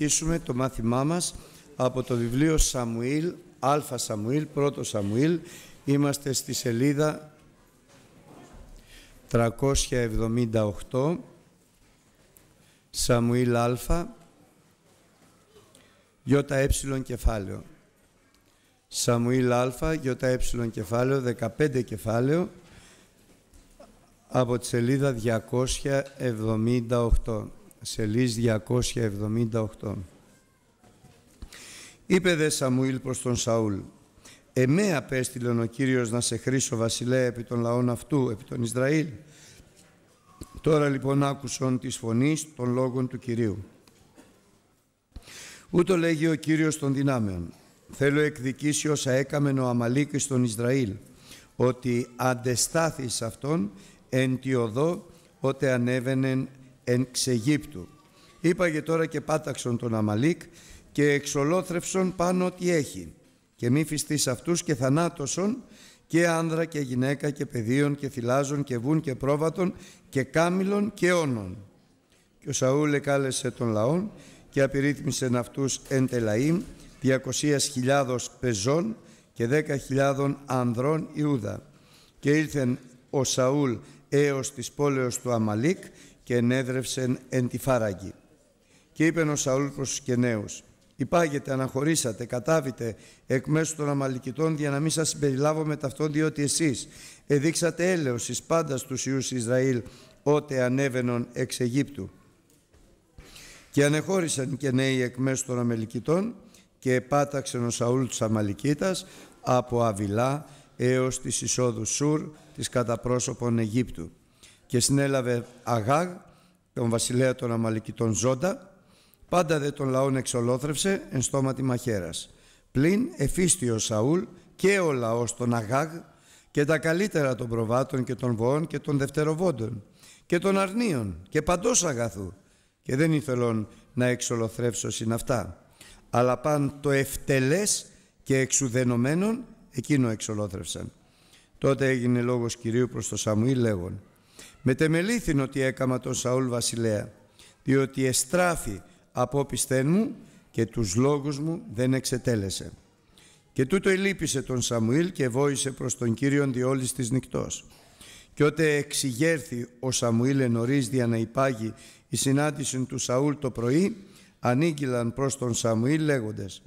αρχίσουμε το μάθημά μας από το βιβλίο Σαμουήλ, Α σαμουηλ πρώτο Σαμουήλ. Είμαστε στη σελίδα 378, Σαμουήλ Α, ΙΕ κεφάλαιο. Σαμουήλ Α, ΙΕ κεφάλαιο, 15 κεφάλαιο, από τη σελίδα 278 σελίς 278. Είπε δε Σαμουήλ προς τον Σαούλ, «Εμέ απέστειλον ο Κύριος να σε χρήσω βασιλέα επί των λαών αυτού, επί των Ισραήλ». Τώρα λοιπόν άκουσον τις φωνής των λόγων του Κυρίου. Ούτω λέγει ο Κύριος των δυνάμεων, «Θέλω εκδικήσει όσα έκαμεν ο Αμαλίκης στον Ισραήλ, ότι αντεστάθης αυτόν εν τη οδό, ότε ανέβαινεν εν ξεγύπτου. Είπαγε τώρα και πάταξον τον Αμαλίκ και εξολόθρευσον πάνω ό,τι έχει και μη φυστείς αυτούς και θανάτωσον και άνδρα και γυναίκα και παιδίων και θυλάζων και βούν και πρόβατων και κάμιλων και όνων. Και ο Σαούλ εκάλεσε τον λαόν και απειρίθμησε αυτούς εν τελαΐμ 200.000 πεζών και 10.000 ανδρών Ιούδα. Και ήλθεν ο Σαούλ έως της πόλεως του Αμαλίκ και ενέδρευσεν εν τη φάραγγι. Και είπε ο Σαούλ προς τους κενέους, «Υπάγετε, αναχωρήσατε, κατάβητε εκ μέσου των αμαλικητών για να μην σας συμπεριλάβω με ταυτόν, διότι εσείς εδείξατε έλεος εις πάντα στους Ιούς Ισραήλ, ότε ανέβαινον εξ Αιγύπτου». Και ανεχώρησαν και νέοι εκ μέσου των αμαλικητών και επάταξεν ο Σαούλ του αμαλικήτας από Αβυλά έως τις εισόδους Σουρ της καταπρόσωπων Αιγύπτου και συνέλαβε Αγάγ, τον βασιλέα των Αμαλικητών Ζώντα, πάντα δε των λαών εξολόθρευσε εν τη μαχαίρας. Πλην εφίστη ο Σαούλ και ο λαός των Αγάγ και τα καλύτερα των προβάτων και των βοών και των δευτεροβόντων και των αρνίων και παντός αγαθού και δεν ήθελον να εξολοθρεύσω αυτά Αλλά παν το ευτελές και εξουδενωμένον εκείνο εξολόθρευσαν. Τότε έγινε λόγος Κυρίου προς το Σαμουή λέγον Μετεμελήθην ότι έκαμα τον Σαούλ βασιλέα, διότι εστράφη από πιστέν μου και τους λόγους μου δεν εξετέλεσε. Και τούτο ελείπησε τον Σαμουήλ και βόησε προς τον Κύριον διόλης της νυχτός. Και ότε εξηγέρθη ο Σαμουήλ ενωρίς δια να υπάγει η συνάντηση του Σαούλ το πρωί, ανήγγυλαν προς τον Σαμουήλ λέγοντες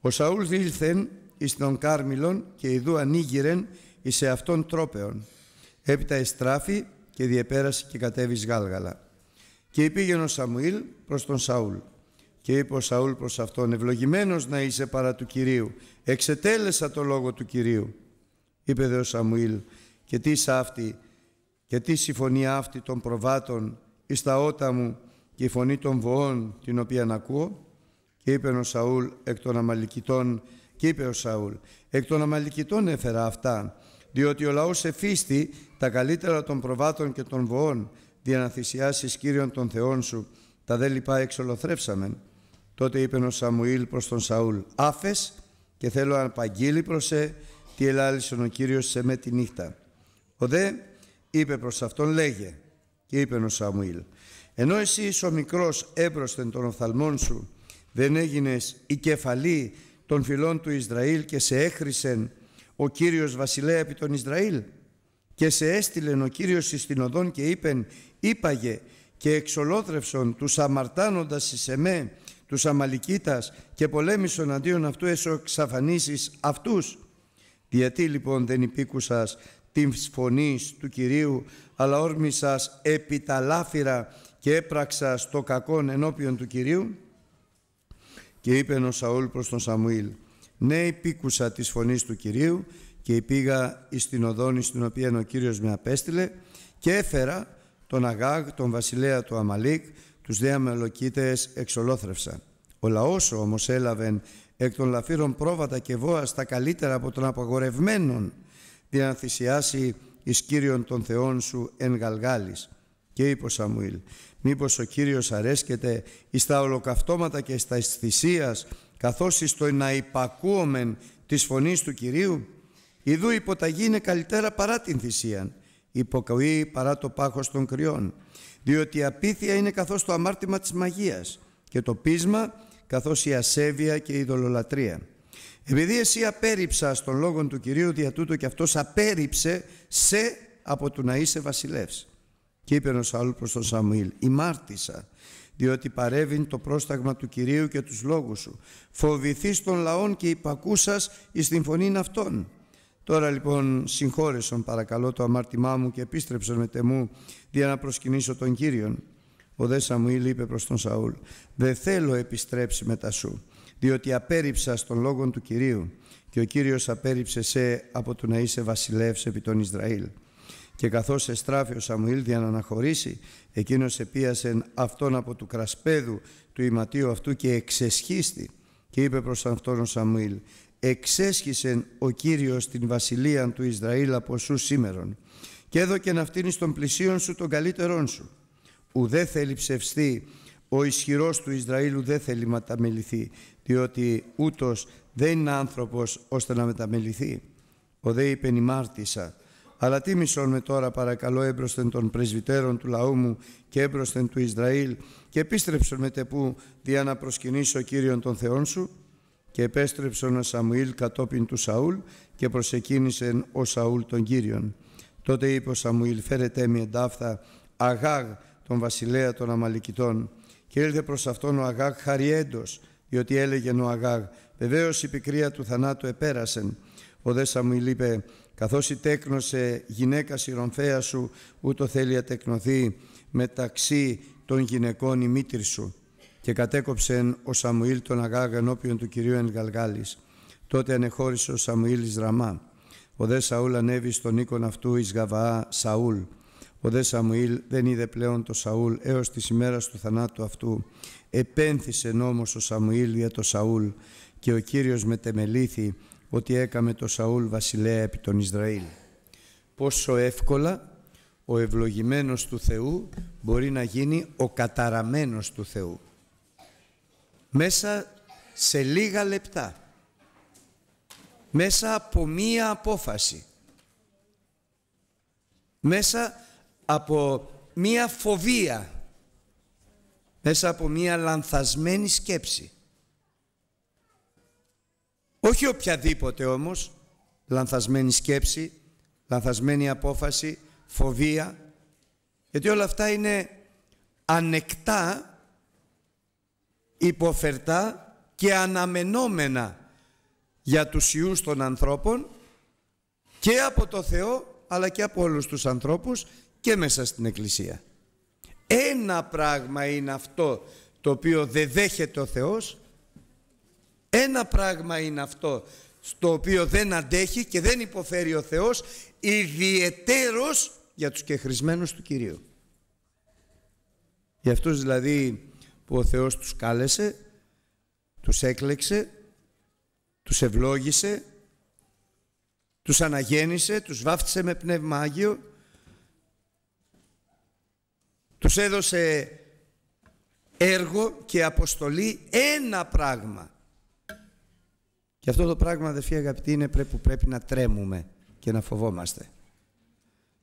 «Ο Σαούλ δήλθεν εις τον Κάρμιλον και ειδού ανήγυρεν εις αυτόν τρόπεον. Έπειτα εστράφη και διεπέρασε και κατέβη Γάλγαλα. Και πήγαινε ο Σαμουήλ προς τον Σαούλ. Και είπε ο Σαούλ προς αυτόν, ευλογημένος να είσαι παρά του Κυρίου, εξετέλεσα το λόγο του Κυρίου. Είπε δε ο Σαμουήλ, και τι αυτή, και τι συμφωνία αυτή των προβάτων εις τα ότα μου και η φωνή των βοών την οποία ακούω. Και είπε ο Σαούλ εκ των αμαλικητών, και είπε ο Σαούλ, εκ των αμαλικητών έφερα αυτά, διότι ο λαός εφίστη τα καλύτερα των προβάτων και των βοών, δια να Κύριον των Θεών σου, τα δε λοιπά εξολοθρέψαμεν. Τότε είπε ο Σαμουήλ προς τον Σαούλ, άφες και θέλω να παγγείλει σε, τι ελάλησε ο Κύριος σε με τη νύχτα. Ο δε είπε προς αυτόν, λέγε, και είπε ο Σαμουήλ, ενώ εσύ είσαι ο μικρός έμπροσθεν των οφθαλμών σου, δεν έγινες η κεφαλή των φυλών του Ισραήλ και σε έχρισεν ο Κύριος Βασιλέα επί των Ισραήλ. Και σε έστειλεν ο Κύριος εις την οδόν και είπεν «Είπαγε και εξολόθρευσον τους αμαρτάνοντας εις εμέ τους αμαλικίτας και πολέμησον αντίον αυτού ξαφανίσεις αυτούς». Διατί λοιπόν δεν υπήκουσας την φωνής του Κυρίου, αλλά όρμησας επί τα λάφυρα και έπραξας το κακόν ενώπιον του Κυρίου. Και είπε ο Σαούλ προς τον Σαμουήλ, ναι υπήκουσα της φωνής του Κυρίου και πήγα εις την οδόνη στην οποία ο Κύριος με απέστειλε και έφερα τον Αγάγ, τον βασιλέα του Αμαλίκ, τους δέα αμελοκίτες εξολόθρευσα. Ο λαός όμως έλαβεν εκ των λαφύρων πρόβατα και βόα τα καλύτερα από των απαγορευμένων για να θυσιάσει εις Κύριον των Θεών σου εν Γαλγάλης. Και είπε ο Σαμουήλ, μήπως ο Κύριος αρέσκεται εις τα ολοκαυτώματα και στα θυσίας, καθώς εις το να υπακούομεν της φωνής του Κυρίου, Ιδού υποταγή είναι καλύτερα παρά την θυσία, υποκοή παρά το πάχος των κρυών, διότι η απίθεια είναι καθώς το αμάρτημα της μαγείας και το πείσμα καθώς η ασέβεια και η δολολατρία. Επειδή εσύ απέριψα στων λόγων του Κυρίου δια τούτο και αυτός απέριψε σε από του να είσαι βασιλεύς. Και είπε ο Σαούλ προς τον Σαμουήλ, μάρτισα, διότι παρέβην το πρόσταγμα του Κυρίου και τους λόγους σου. Φοβηθείς των λαών και υπακούσας εις την φωνήν αυτών. Τώρα λοιπόν συγχώρεσον παρακαλώ το αμάρτημά μου και επίστρεψον με τεμού για να προσκυνήσω τον Κύριον. Ο δε Σαμουήλ είπε προς τον Σαούλ «Δε θέλω επιστρέψει μετά σου, διότι απέριψα στον λόγον του Κυρίου και ο Κύριος απέριψε σε από του να είσαι βασιλεύς επί τον Ισραήλ». Και καθώς εστράφει ο Σαμουήλ για να αναχωρήσει, εκείνος επίασε αυτόν από του κρασπέδου του ηματίου αυτού και εξεσχίστη και είπε προς αυτόν ο Σαμουήλ εξέσχισεν ο Κύριος την βασιλεία του Ισραήλ από σου σήμερον και να αυτήν των πλησίων σου τον καλύτερόν σου. Ουδέ θέλει ψευστεί, ο ισχυρός του Ισραήλ ουδέ θέλει μεταμεληθεί, διότι ούτως δεν είναι άνθρωπος ώστε να μεταμεληθεί. Ο δε είπεν ημάρτησα, αλλά τι μισόν με τώρα παρακαλώ έμπροσθεν των πρεσβυτέρων του λαού μου και έμπροσθεν του Ισραήλ και επίστρεψον με τεπού δια να προσκυνήσω Κύριον τον Θεόν σου και επέστρεψε ο Σαμουήλ κατόπιν του Σαούλ και προσεκίνησε ο Σαούλ τον Κύριον. Τότε είπε ο Σαμουήλ φέρετε τέμι εντάφθα Αγάγ τον βασιλέα των Αμαλικητών. Και ήρθε προς αυτόν ο Αγάγ χαριέντος διότι έλεγε ο Αγάγ Βεβαίως η πικρία του θανάτου επέρασεν. Ο δε Σαμουήλ είπε καθώς η τέκνωσε γυναίκα σιρομφέας σου ούτω θέλει ατεκνωθεί μεταξύ των γυναικών η μήτρη σου. Και κατέκοψε ο Σαμουήλ τον Αγάγα ενώπιον του κυρίου εν Γαλγάλης. Τότε ανεχώρησε ο Σαμουήλ Ισραμά. Ραμά. Ο δε Σαούλ ανέβη στον οίκον αυτού εις Γαβαά Σαούλ. Ο δε Σαμουήλ δεν είδε πλέον το Σαούλ έως της ημέρας του θανάτου αυτού. Επένθησε νόμος ο Σαμουήλ για το Σαούλ και ο Κύριος μετεμελήθη ότι έκαμε το Σαούλ βασιλέα επί τον Ισραήλ. Πόσο εύκολα ο ευλογημένος του Θεού μπορεί να γίνει ο καταραμένος του Θεού μέσα σε λίγα λεπτά, μέσα από μία απόφαση, μέσα από μία φοβία, μέσα από μία λανθασμένη σκέψη. Όχι οποιαδήποτε όμως, λανθασμένη σκέψη, λανθασμένη απόφαση, φοβία, γιατί όλα αυτά είναι ανεκτά υποφερτά και αναμενόμενα για τους ιούς των ανθρώπων και από το Θεό αλλά και από όλους τους ανθρώπους και μέσα στην Εκκλησία. Ένα πράγμα είναι αυτό το οποίο δεν δέχεται ο Θεός, ένα πράγμα είναι αυτό στο οποίο δεν αντέχει και δεν υποφέρει ο Θεός ιδιαιτέρως για τους κεχρισμένους του Κυρίου. Για αυτούς δηλαδή που ο Θεός τους κάλεσε, τους έκλεξε, τους ευλόγησε, τους αναγέννησε, τους βάφτισε με Πνεύμα Άγιο, τους έδωσε έργο και αποστολή ένα πράγμα. Και αυτό το πράγμα, αδερφοί αγαπητοί, είναι που πρέπει να τρέμουμε και να φοβόμαστε.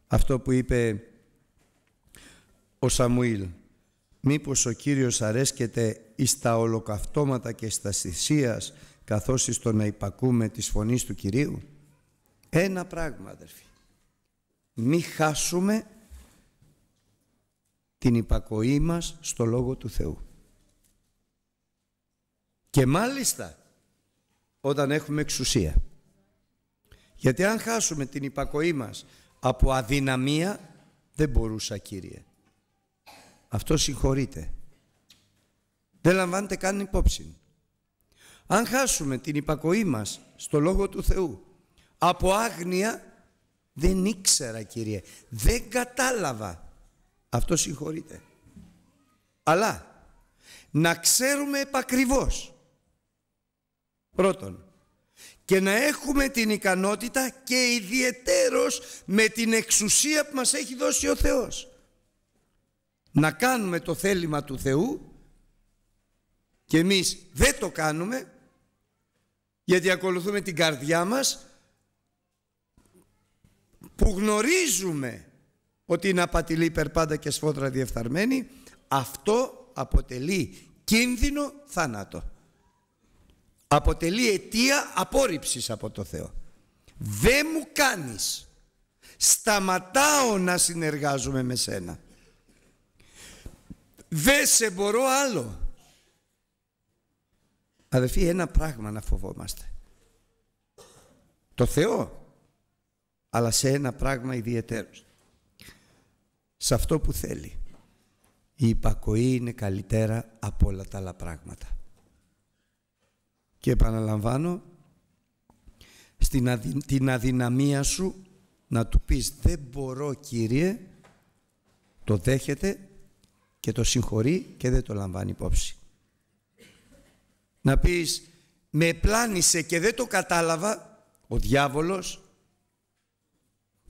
Αυτό που είπε ο Σαμουήλ μήπως ο Κύριος αρέσκεται εις τα ολοκαυτώματα και στα θυσίας καθώς εις το να υπακούμε τις φωνής του Κυρίου. Ένα πράγμα αδερφοί. Μη χάσουμε την υπακοή μας στο Λόγο του Θεού. Και μάλιστα όταν έχουμε εξουσία. Γιατί αν χάσουμε την υπακοή μας από αδυναμία δεν μπορούσα Κύριε. Αυτό συγχωρείται. Δεν λαμβάνεται καν υπόψη. Αν χάσουμε την υπακοή μας στο Λόγο του Θεού από άγνοια, δεν ήξερα Κύριε, δεν κατάλαβα. Αυτό συγχωρείται. Αλλά να ξέρουμε επακριβώς πρώτον και να έχουμε την ικανότητα και ιδιαιτέρως με την εξουσία που μας έχει δώσει ο Θεός να κάνουμε το θέλημα του Θεού και εμείς δεν το κάνουμε γιατί ακολουθούμε την καρδιά μας που γνωρίζουμε ότι είναι απατηλή υπερπάντα και σφόδρα διεφθαρμένη αυτό αποτελεί κίνδυνο θάνατο. Αποτελεί αιτία απόρριψης από το Θεό. Δεν μου κάνεις. Σταματάω να συνεργάζομαι με σένα. Δεν σε μπορώ άλλο. Αδελφοί, ένα πράγμα να φοβόμαστε. Το Θεό. Αλλά σε ένα πράγμα ιδιαίτερο. Σε αυτό που θέλει. Η υπακοή είναι καλύτερα από όλα τα άλλα πράγματα. Και επαναλαμβάνω, στην την αδυναμία σου να του πεις «Δεν μπορώ Κύριε», το δέχεται και το συγχωρεί και δεν το λαμβάνει υπόψη. Να πεις με πλάνησε και δεν το κατάλαβα ο διάβολος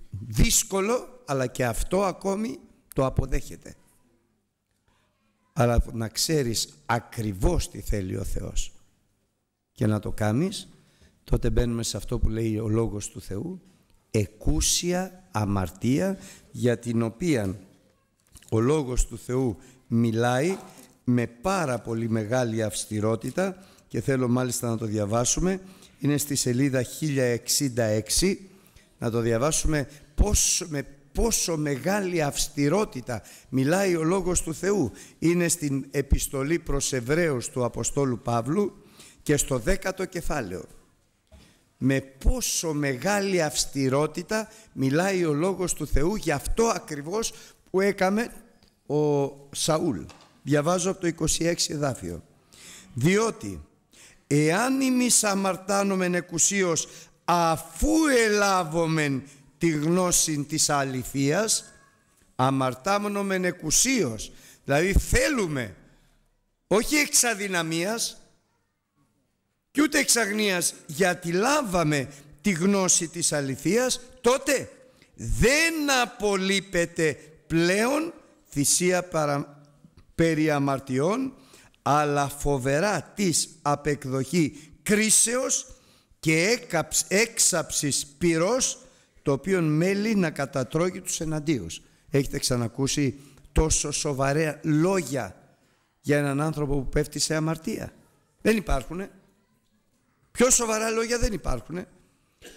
δύσκολο αλλά και αυτό ακόμη το αποδέχεται. Αλλά να ξέρεις ακριβώς τι θέλει ο Θεός και να το κάνεις τότε μπαίνουμε σε αυτό που λέει ο Λόγος του Θεού εκούσια αμαρτία για την οποία ο Λόγος του Θεού μιλάει με πάρα πολύ μεγάλη αυστηρότητα και θέλω μάλιστα να το διαβάσουμε. Είναι στη σελίδα 1066. Να το διαβάσουμε με πόσο μεγάλη αυστηρότητα μιλάει ο Λόγος του Θεού. Είναι στην επιστολή προς Εβραίους του Αποστόλου Παύλου και στο δέκατο κεφάλαιο. Με πόσο μεγάλη αυστηρότητα μιλάει ο Λόγος του Θεού για αυτό ακριβώς που έκαμε ο Σαούλ. Διαβάζω από το 26 εδάφιο. Διότι εάν εμείς αμαρτάνομεν εκουσίως αφού ελάβομεν τη γνώση της αληθείας αμαρτάμενομεν εκουσίως δηλαδή θέλουμε όχι εξ αδυναμίας και ούτε εξ αγνίας γιατί λάβαμε τη γνώση της αληθείας τότε δεν απολύπεται πλέον θυσία παρα... περί αμαρτιών, αλλά φοβερά της απεκδοχή κρίσεως και έξαψης πυρός, το οποίο μέλει να κατατρώγει τους εναντίους. Έχετε ξανακούσει τόσο σοβαρά λόγια για έναν άνθρωπο που πέφτει σε αμαρτία. Δεν υπάρχουνε. Πιο σοβαρά λόγια δεν υπάρχουνε.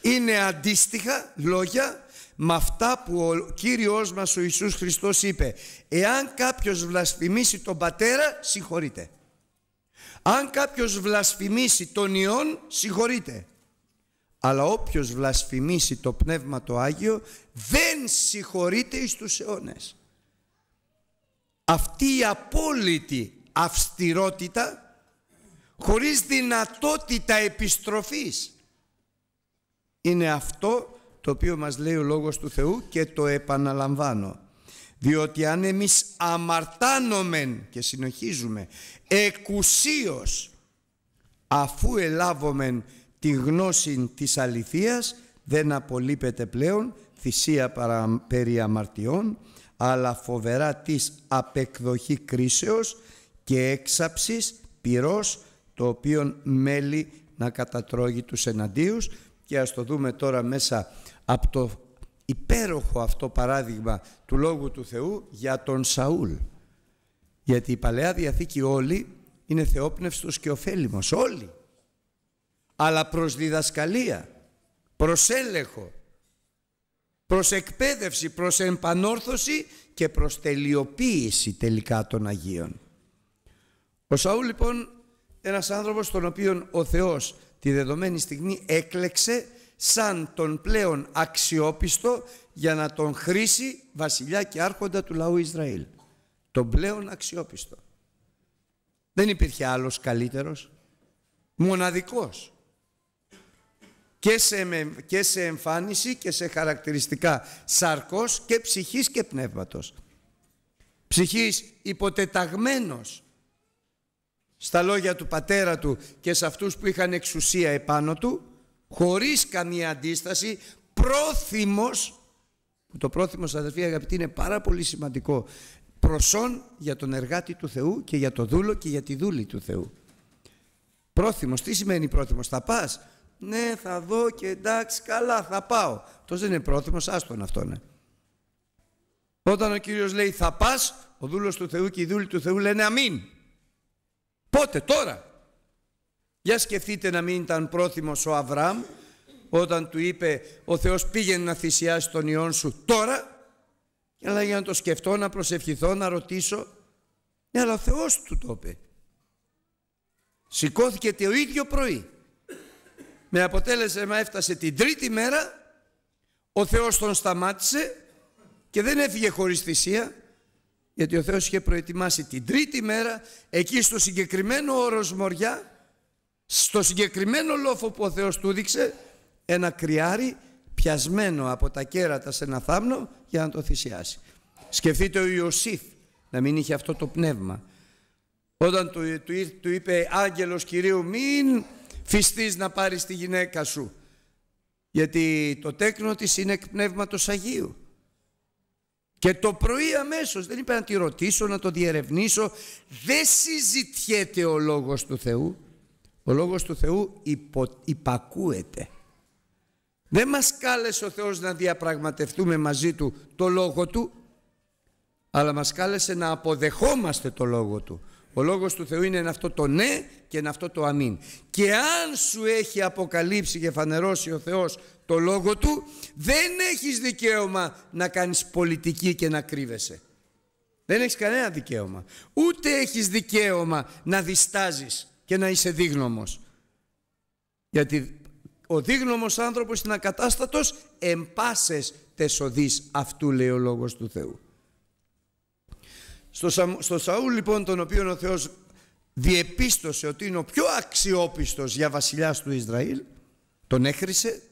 Είναι αντίστοιχα λόγια με αυτά που ο Κύριος μας ο Ιησούς Χριστός είπε εάν κάποιος βλασφημίσει τον Πατέρα συγχωρείτε αν κάποιος βλασφημίσει τον Υιόν συγχωρείτε αλλά όποιος βλασφημίσει το Πνεύμα το Άγιο δεν συγχωρείται εις τους αιώνες αυτή η απόλυτη αυστηρότητα χωρίς δυνατότητα επιστροφής είναι αυτό το οποίο μας λέει ο Λόγος του Θεού και το επαναλαμβάνω. Διότι αν εμείς αμαρτάνομεν και συνοχίζουμε εκουσίως αφού ελάβομεν τη γνώση της αληθείας δεν απολείπεται πλέον θυσία παρα, περί αμαρτιών αλλά φοβερά της απεκδοχή κρίσεως και έξαψης πυρός το οποίον μέλει να κατατρώγει τους εναντίους και ας το δούμε τώρα μέσα από το υπέροχο αυτό παράδειγμα του Λόγου του Θεού για τον Σαούλ. Γιατί η Παλαιά Διαθήκη όλοι είναι θεόπνευστος και ωφέλιμος, όλοι. Αλλά προς διδασκαλία, προς έλεγχο, προς εκπαίδευση, προς εμπανόρθωση και προς τελειοποίηση τελικά των Αγίων. Ο Σαούλ λοιπόν ένας άνθρωπος τον οποίον ο Θεός τη δεδομένη στιγμή έκλεξε σαν τον πλέον αξιόπιστο για να τον χρήσει βασιλιά και άρχοντα του λαού Ισραήλ. Τον πλέον αξιόπιστο. Δεν υπήρχε άλλος καλύτερος. Μοναδικός. Και σε, και σε εμφάνιση και σε χαρακτηριστικά σαρκός και ψυχής και πνεύματος. Ψυχής υποτεταγμένος στα λόγια του πατέρα του και σε αυτούς που είχαν εξουσία επάνω του χωρίς καμία αντίσταση, πρόθυμος, που το πρόθυμος αδερφοί αγαπητοί είναι πάρα πολύ σημαντικό, Προσών για τον εργάτη του Θεού και για το δούλο και για τη δούλη του Θεού. Πρόθυμος, τι σημαίνει πρόθυμος, θα πας, ναι θα δω και εντάξει καλά θα πάω. Αυτός δεν είναι πρόθυμος, άστον αυτόν. Ε. Όταν ο Κύριος λέει θα πας, ο δούλος του Θεού και η δούλη του Θεού λένε αμήν. Πότε, τώρα. Για σκεφτείτε να μην ήταν πρόθυμος ο Αβραάμ όταν του είπε ο Θεός πήγαινε να θυσιάσει τον Υιόν σου τώρα αλλά για να το σκεφτώ, να προσευχηθώ, να ρωτήσω ναι αλλά ο Θεός του το είπε σηκώθηκε το ίδιο πρωί με αποτέλεσμα έφτασε την τρίτη μέρα ο Θεός τον σταμάτησε και δεν έφυγε χωρίς θυσία γιατί ο Θεός είχε προετοιμάσει την τρίτη μέρα εκεί στο συγκεκριμένο όρος Μοριά στο συγκεκριμένο λόφο που ο Θεός του δείξε ένα κρυάρι πιασμένο από τα κέρατα σε ένα θάμνο για να το θυσιάσει. Σκεφτείτε ο Ιωσήφ να μην είχε αυτό το πνεύμα. Όταν του, είπε άγγελος Κυρίου μην φυστείς να πάρεις τη γυναίκα σου γιατί το τέκνο της είναι εκ πνεύματος Αγίου. Και το πρωί αμέσως δεν είπε να τη ρωτήσω, να το διερευνήσω. Δεν συζητιέται ο λόγος του Θεού. Ο Λόγος του Θεού υπο, υπακούεται. Δεν μας κάλεσε ο Θεός να διαπραγματευτούμε μαζί Του το Λόγο Του, αλλά μας κάλεσε να αποδεχόμαστε το Λόγο Του. Ο Λόγος του Θεού είναι αυτό το ναι και ένα αυτό το αμήν. Και αν σου έχει αποκαλύψει και φανερώσει ο Θεός το Λόγο Του, δεν έχεις δικαίωμα να κάνεις πολιτική και να κρύβεσαι. Δεν έχεις κανένα δικαίωμα. Ούτε έχεις δικαίωμα να διστάζεις και να είσαι δίγνωμος. Γιατί ο δίγνωμος άνθρωπος είναι ακατάστατος εμπάσες τεσοδείς αυτού λέει ο Λόγος του Θεού. Στο, στο Σαούλ λοιπόν τον οποίο ο Θεός διεπίστωσε ότι είναι ο πιο αξιόπιστος για βασιλιάς του Ισραήλ τον έχρισε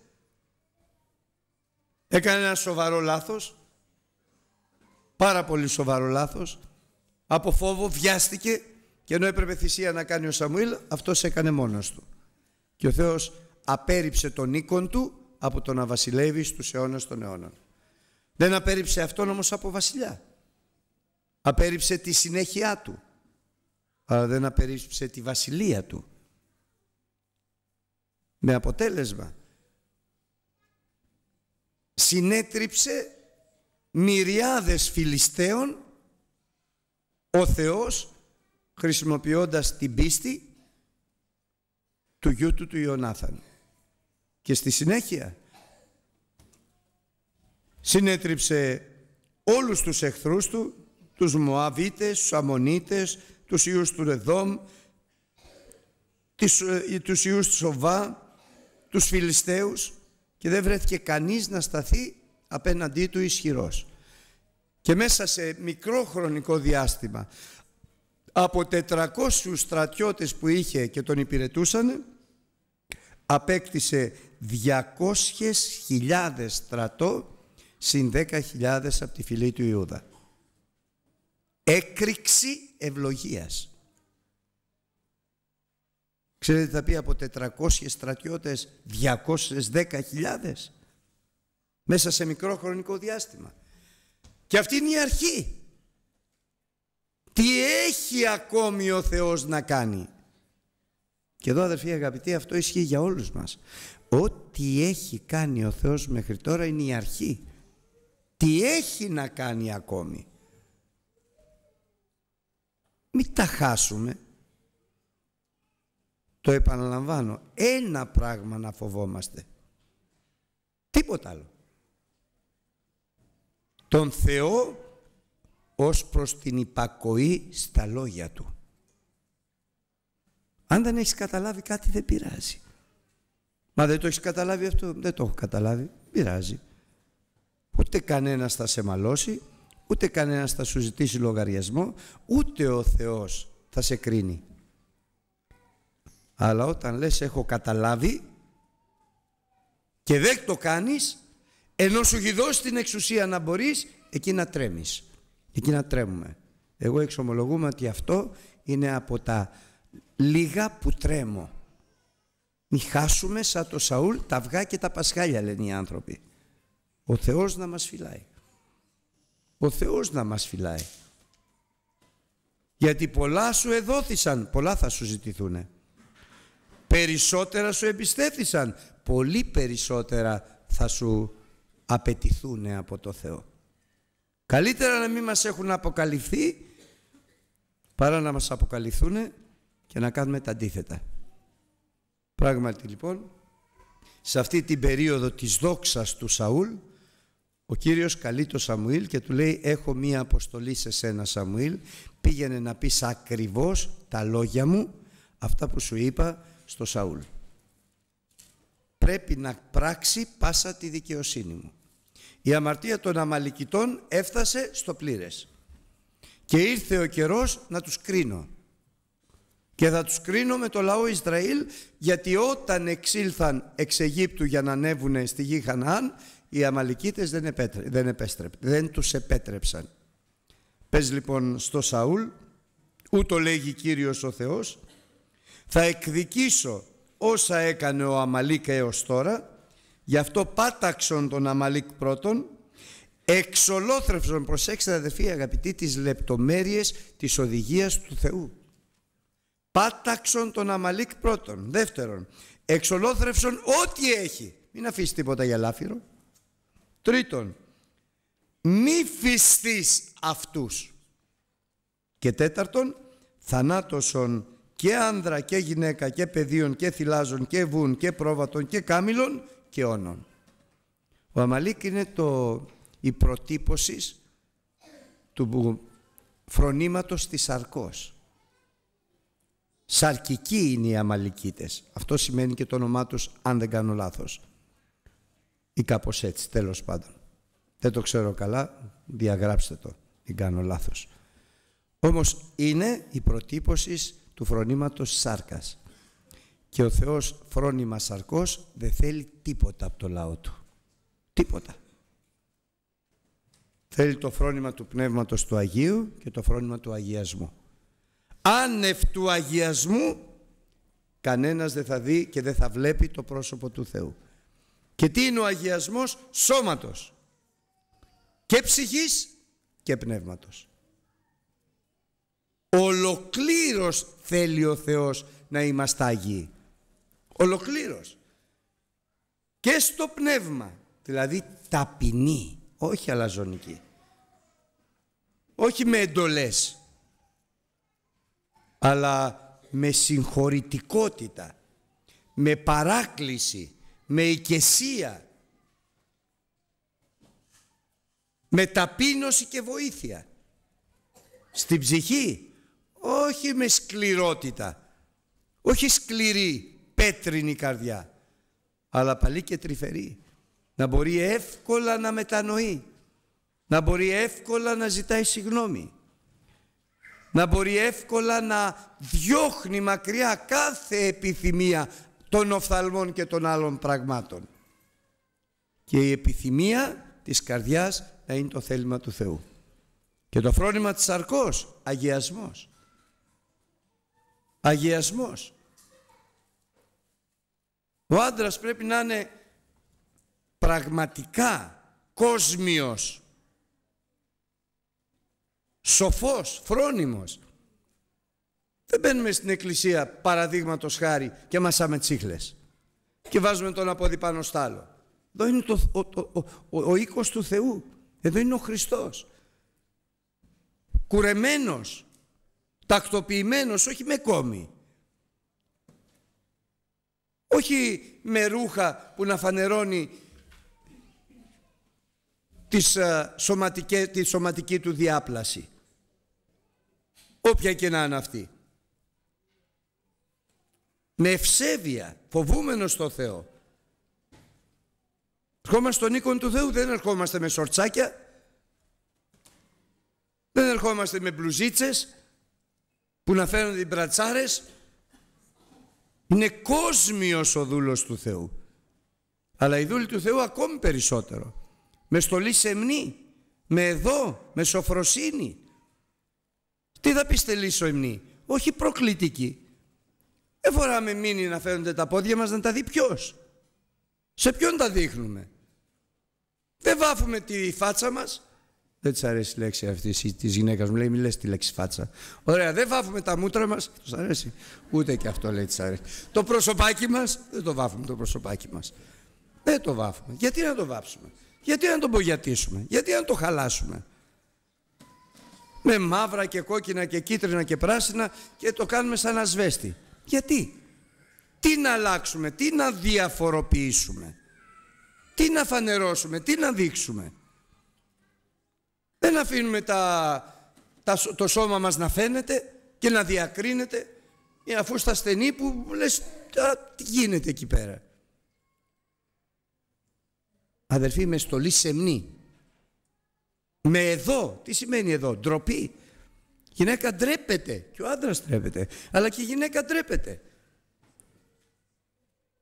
έκανε ένα σοβαρό λάθος πάρα πολύ σοβαρό λάθος από φόβο βιάστηκε και ενώ έπρεπε θυσία να κάνει ο Σαμουήλ, αυτός έκανε μόνος του. Και ο Θεός απέριψε τον οίκον του από το να βασιλεύει στους αιώνες των αιώνων. Δεν απέριψε αυτόν όμως από βασιλιά. Απέριψε τη συνέχειά του. Αλλά δεν απέριψε τη βασιλεία του. Με αποτέλεσμα συνέτριψε μυριάδες φιλιστέων ο Θεός χρησιμοποιώντας την πίστη του γιού του του Ιωνάθαν. Και στη συνέχεια συνέτριψε όλους τους εχθρούς του, τους Μωαβίτες, τους Αμονίτες, τους Ιούς του Ρεδόμ, ε, τους Ιούς του Σοβά, τους Φιλιστέους και δεν βρέθηκε κανείς να σταθεί απέναντί του ισχυρός. Και μέσα σε μικρό χρονικό διάστημα από 400 στρατιώτες που είχε και τον υπηρετούσαν απέκτησε 200.000 στρατό συν 10.000 από τη φυλή του Ιούδα. Έκρηξη ευλογίας. Ξέρετε θα πει από 400 στρατιώτες 210.000 μέσα σε μικρό χρονικό διάστημα. Και αυτή είναι η αρχή. Τι έχει ακόμη ο Θεός να κάνει. Και εδώ αδερφοί αγαπητοί αυτό ισχύει για όλους μας. Ό,τι έχει κάνει ο Θεός μέχρι τώρα είναι η αρχή. Τι έχει να κάνει ακόμη. Μην τα χάσουμε. Το επαναλαμβάνω. Ένα πράγμα να φοβόμαστε. Τίποτα άλλο. Τον Θεό ως προς την υπακοή στα λόγια του. Αν δεν έχεις καταλάβει κάτι δεν πειράζει. Μα δεν το έχεις καταλάβει αυτό, δεν το έχω καταλάβει, πειράζει. Ούτε κανένας θα σε μαλώσει, ούτε κανένας θα σου ζητήσει λογαριασμό, ούτε ο Θεός θα σε κρίνει. Αλλά όταν λες έχω καταλάβει και δεν το κάνεις, ενώ σου έχει δώσει την εξουσία να μπορείς, εκεί να τρέμεις. Εκεί να τρέμουμε. Εγώ εξομολογούμαι ότι αυτό είναι από τα λίγα που τρέμω. Μη χάσουμε σαν το Σαούλ τα αυγά και τα πασχάλια λένε οι άνθρωποι. Ο Θεός να μας φυλάει. Ο Θεός να μας φυλάει. Γιατί πολλά σου εδόθησαν, πολλά θα σου ζητηθούν. Περισσότερα σου εμπιστεύθησαν, πολύ περισσότερα θα σου απαιτηθούν από το Θεό. Καλύτερα να μην μας έχουν αποκαλυφθεί παρά να μας αποκαλυφθούν και να κάνουμε τα αντίθετα. Πράγματι λοιπόν, σε αυτή την περίοδο της δόξας του Σαούλ, ο Κύριος καλεί τον Σαμουήλ και του λέει έχω μία αποστολή σε σένα Σαμουήλ, πήγαινε να πεις ακριβώς τα λόγια μου, αυτά που σου είπα στο Σαούλ. Πρέπει να πράξει πάσα τη δικαιοσύνη μου. Η αμαρτία των αμαλικητών έφτασε στο πλήρες. Και ήρθε ο καιρός να τους κρίνω. Και θα τους κρίνω με το λαό Ισραήλ γιατί όταν εξήλθαν εξ Αιγύπτου για να ανέβουν στη γη Χαναάν, οι Αμαλικίτες δεν, επέτρε, δεν, δεν τους επέτρεψαν. Πες λοιπόν στο Σαούλ, ούτω λέγει Κύριος ο Θεός, θα εκδικήσω όσα έκανε ο Αμαλίκ έως τώρα Γι' αυτό πάταξον τον Αμαλίκ πρώτον, εξολόθρευσον, προσέξτε αδερφοί αγαπητοί, τις λεπτομέρειες της οδηγίας του Θεού. Πάταξον τον Αμαλίκ πρώτον. Δεύτερον, εξολόθρευσον ό,τι έχει. Μην αφήσεις τίποτα για λάφυρο. Τρίτον, μη φυστείς αυτούς. Και τέταρτον, θανάτωσον και άνδρα και γυναίκα και παιδίων και θυλάζων και βούν και πρόβατων και κάμιλων και Ο Αμαλίκ είναι το, η προτύπωσης του φρονήματος της σαρκός. Σαρκικοί είναι οι Αμαλικίτες. Αυτό σημαίνει και το όνομά τους, αν δεν κάνω λάθος. Ή κάπως έτσι, τέλος πάντων. Δεν το ξέρω καλά, διαγράψτε το, δεν κάνω λάθος. Όμως είναι η προτύπωσης του φρονήματος σάρκας. Και ο Θεός φρόνημα σαρκός δεν θέλει τίποτα από το λαό του. Τίποτα. Θέλει το φρόνημα του Πνεύματος του Αγίου και το φρόνημα του Αγιασμού. Άνευ του Αγιασμού κανένας δεν θα δει και δεν θα βλέπει το πρόσωπο του Θεού. Και τι είναι ο Αγιασμός σώματος και ψυχής και πνεύματος. Ολοκλήρως θέλει ο Θεός να είμαστε Άγιοι ολοκλήρως. Και στο πνεύμα, δηλαδή ταπεινή, όχι αλαζονική. Όχι με εντολές, αλλά με συγχωρητικότητα, με παράκληση, με ηκεσία με ταπείνωση και βοήθεια. Στην ψυχή, όχι με σκληρότητα, όχι σκληρή, πέτρινη καρδιά, αλλά παλή και τρυφερή. Να μπορεί εύκολα να μετανοεί, να μπορεί εύκολα να ζητάει συγνώμη, να μπορεί εύκολα να διώχνει μακριά κάθε επιθυμία των οφθαλμών και των άλλων πραγμάτων. Και η επιθυμία της καρδιάς να είναι το θέλημα του Θεού. Και το φρόνημα της αρκός, αγιασμός. Αγιασμός. Ο άντρας πρέπει να είναι πραγματικά κόσμιος, σοφός, φρόνιμος. Δεν μπαίνουμε στην εκκλησία παραδείγματος χάρη και μασάμε τσίχλες και βάζουμε τον αποδιπανοστάλο. πάνω στ' άλλο. Εδώ είναι το, ο, ο, ο, ο οίκος του Θεού. Εδώ είναι ο Χριστός. Κουρεμένος, τακτοποιημένος, όχι με κόμι. Όχι με ρούχα που να φανερώνει ε, τη σωματική του διάπλαση. Όποια και να είναι αυτή. Με ευσέβεια, φοβούμενος το Θεό. Ερχόμαστε στον οίκον του Θεού, δεν ερχόμαστε με σορτσάκια. Δεν ερχόμαστε με μπλουζίτσες που να φαίνονται οι μπρατσάρες είναι κόσμιος ο δούλος του Θεού. Αλλά η δούλη του Θεού ακόμη περισσότερο. Με στολή σεμνή, με εδώ, με σοφροσύνη. Τι θα πεις στελή σεμνή, όχι προκλητική. Δεν φοράμε μήνυ να φαίνονται τα πόδια μας να τα δει ποιος. Σε ποιον τα δείχνουμε. Δεν βάφουμε τη φάτσα μας, δεν της αρέσει η λέξη αυτή της γυναίκας μου. Λέει, μη τη λέξη φάτσα. Ωραία, δεν βάφουμε τα μούτρα μας. Τους αρέσει. Ούτε και αυτό λέει, της αρέσει. Το προσωπάκι μας, δεν το βάφουμε το προσωπάκι μας. Δεν το βάφουμε. Γιατί να το βάψουμε. Γιατί να το μπογιατίσουμε. Γιατί να το χαλάσουμε. Με μαύρα και κόκκινα και κίτρινα και πράσινα και το κάνουμε σαν ασβέστη. Γιατί. Τι να αλλάξουμε, τι να διαφοροποιήσουμε, τι να φανερώσουμε, τι να δείξουμε. Δεν αφήνουμε τα, το σώμα μας να φαίνεται και να διακρίνεται ε, αφού στα στενή που λες τι γίνεται εκεί πέρα. Αδερφοί με στολή σεμνή. Με εδώ. Τι σημαίνει εδώ. Ντροπή. Η γυναίκα ντρέπεται. Και ο άντρας ντρέπεται. Αλλά και η γυναίκα ντρέπεται.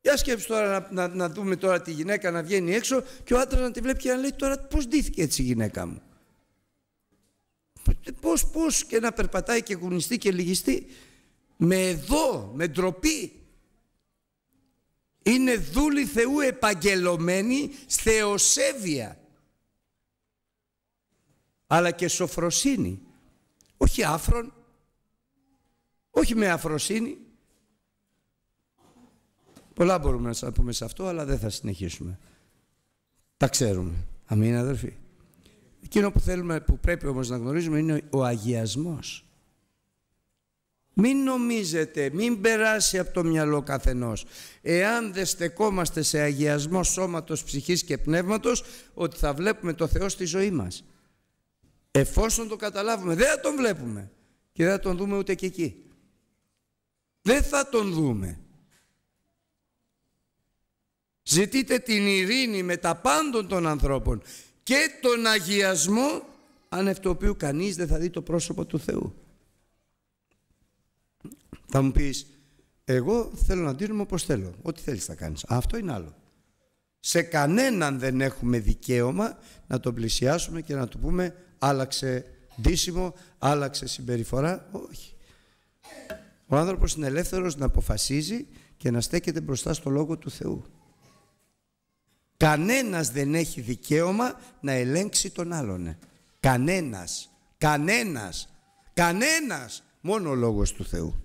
Για σκέψτε τώρα να, να, δούμε τώρα τη γυναίκα να βγαίνει έξω και ο άντρας να τη βλέπει και να λέει τώρα πώς ντύθηκε έτσι η γυναίκα μου πώς, πώς και να περπατάει και γουνιστεί και λυγιστεί. Με εδώ, με ντροπή. Είναι δούλη Θεού επαγγελωμένη θεοσέβεια. Αλλά και σοφροσύνη. Όχι άφρον. Όχι με αφροσύνη. Πολλά μπορούμε να πούμε σε αυτό, αλλά δεν θα συνεχίσουμε. Τα ξέρουμε. Αμήν αδερφοί. Εκείνο που θέλουμε, που πρέπει όμως να γνωρίζουμε είναι ο αγιασμός. Μην νομίζετε, μην περάσει από το μυαλό καθενός. Εάν δεν στεκόμαστε σε αγιασμό σώματος, ψυχής και πνεύματος, ότι θα βλέπουμε το Θεό στη ζωή μας. Εφόσον το καταλάβουμε, δεν θα τον βλέπουμε και δεν θα τον δούμε ούτε και εκεί. Δεν θα τον δούμε. Ζητείτε την ειρήνη με τα πάντων των ανθρώπων και τον αγιασμό άνευ κανείς δεν θα δει το πρόσωπο του Θεού. Θα μου πεις, εγώ θέλω να δίνουμε όπως θέλω, ό,τι θέλεις θα κάνεις. Αυτό είναι άλλο. Σε κανέναν δεν έχουμε δικαίωμα να τον πλησιάσουμε και να του πούμε άλλαξε ντύσιμο, άλλαξε συμπεριφορά. Όχι. Ο άνθρωπος είναι ελεύθερος να αποφασίζει και να στέκεται μπροστά στο Λόγο του Θεού. Κανένας δεν έχει δικαίωμα να ελέγξει τον άλλον. Κανένας. Κανένας. Κανένας. Μόνο ο Λόγος του Θεού.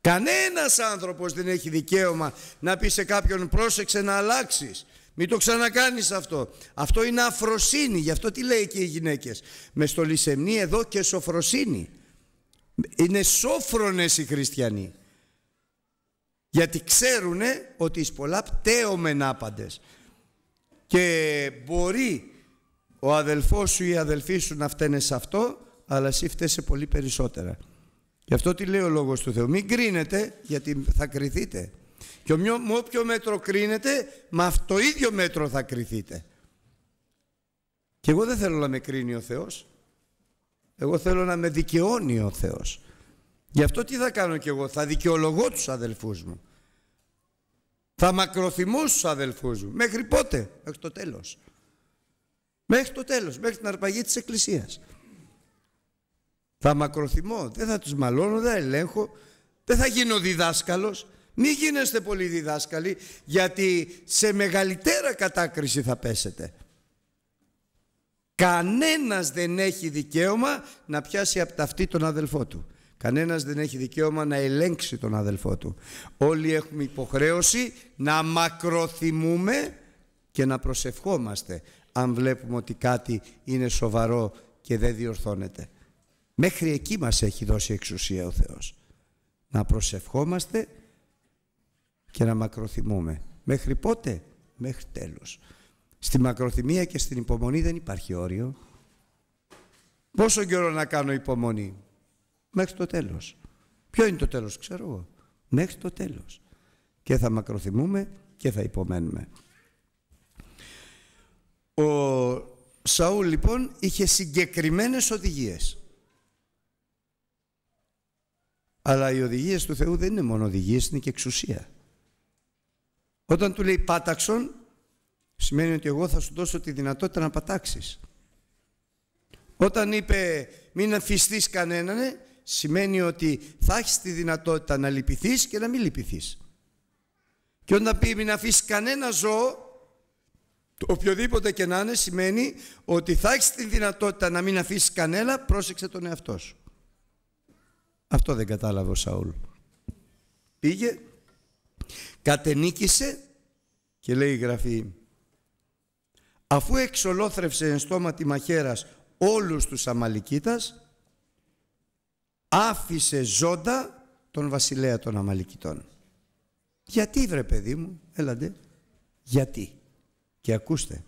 Κανένας άνθρωπος δεν έχει δικαίωμα να πει σε κάποιον πρόσεξε να αλλάξεις. Μην το ξανακάνεις αυτό. Αυτό είναι αφροσύνη. Γι' αυτό τι λέει και οι γυναίκες. Με στολισεμνή εδώ και σοφροσύνη. Είναι σόφρονες οι χριστιανοί. Γιατί ξέρουν ότι εις πολλά πτέωμεν άπαντες. Και μπορεί ο αδελφός σου ή η αδελφή σου να φταίνε σε αυτό, αλλά εσύ φταίσαι πολύ περισσότερα. Γι' αυτό τι λέει ο Λόγος του Θεού. Μην κρίνετε, γιατί θα κριθείτε. Και με όποιο μέτρο κρίνετε, με αυτό το ίδιο μέτρο θα κριθείτε. Και εγώ δεν θέλω να με κρίνει ο Θεός. Εγώ θέλω να με δικαιώνει ο Θεός. Γι' αυτό τι θα κάνω κι εγώ, θα δικαιολογώ τους αδελφούς μου. Θα μακροθυμώ στους αδελφούς μου. Μέχρι πότε, μέχρι το τέλος. Μέχρι το τέλος, μέχρι την αρπαγή της Εκκλησίας. Θα μακροθυμώ, δεν θα τους μαλώνω, δεν θα ελέγχω, δεν θα γίνω διδάσκαλος. Μην γίνεστε πολύ διδάσκαλοι, γιατί σε μεγαλύτερα κατάκριση θα πέσετε. Κανένας δεν έχει δικαίωμα να πιάσει από ταυτή τον αδελφό του. Κανένας δεν έχει δικαίωμα να ελέγξει τον αδελφό του. Όλοι έχουμε υποχρέωση να μακροθυμούμε και να προσευχόμαστε αν βλέπουμε ότι κάτι είναι σοβαρό και δεν διορθώνεται. Μέχρι εκεί μας έχει δώσει εξουσία ο Θεός. Να προσευχόμαστε και να μακροθυμούμε. Μέχρι πότε? Μέχρι τέλος. Στη μακροθυμία και στην υπομονή δεν υπάρχει όριο. Πόσο καιρό να κάνω υπομονή μέχρι το τέλος. Ποιο είναι το τέλος, ξέρω εγώ. Μέχρι το τέλος. Και θα μακροθυμούμε και θα υπομένουμε. Ο Σαούλ λοιπόν είχε συγκεκριμένες οδηγίες. Αλλά οι οδηγίες του Θεού δεν είναι μόνο οδηγίες, είναι και εξουσία. Όταν του λέει πάταξον, σημαίνει ότι εγώ θα σου δώσω τη δυνατότητα να πατάξεις. Όταν είπε μην αφιστείς κανέναν, σημαίνει ότι θα έχεις τη δυνατότητα να λυπηθείς και να μην λυπηθείς. Και όταν πει μην αφήσεις κανένα ζώο, το οποιοδήποτε και να είναι, σημαίνει ότι θα έχεις τη δυνατότητα να μην αφήσεις κανένα, πρόσεξε τον εαυτό σου. Αυτό δεν κατάλαβε ο Σαούλ. Πήγε, κατενίκησε και λέει η Γραφή αφού εξολόθρευσε εν στόμα τη μαχαίρας όλους τους Αμαλικίτας άφησε ζώντα τον βασιλέα των Αμαλικητών. Γιατί βρε παιδί μου, έλατε γιατί. Και ακούστε,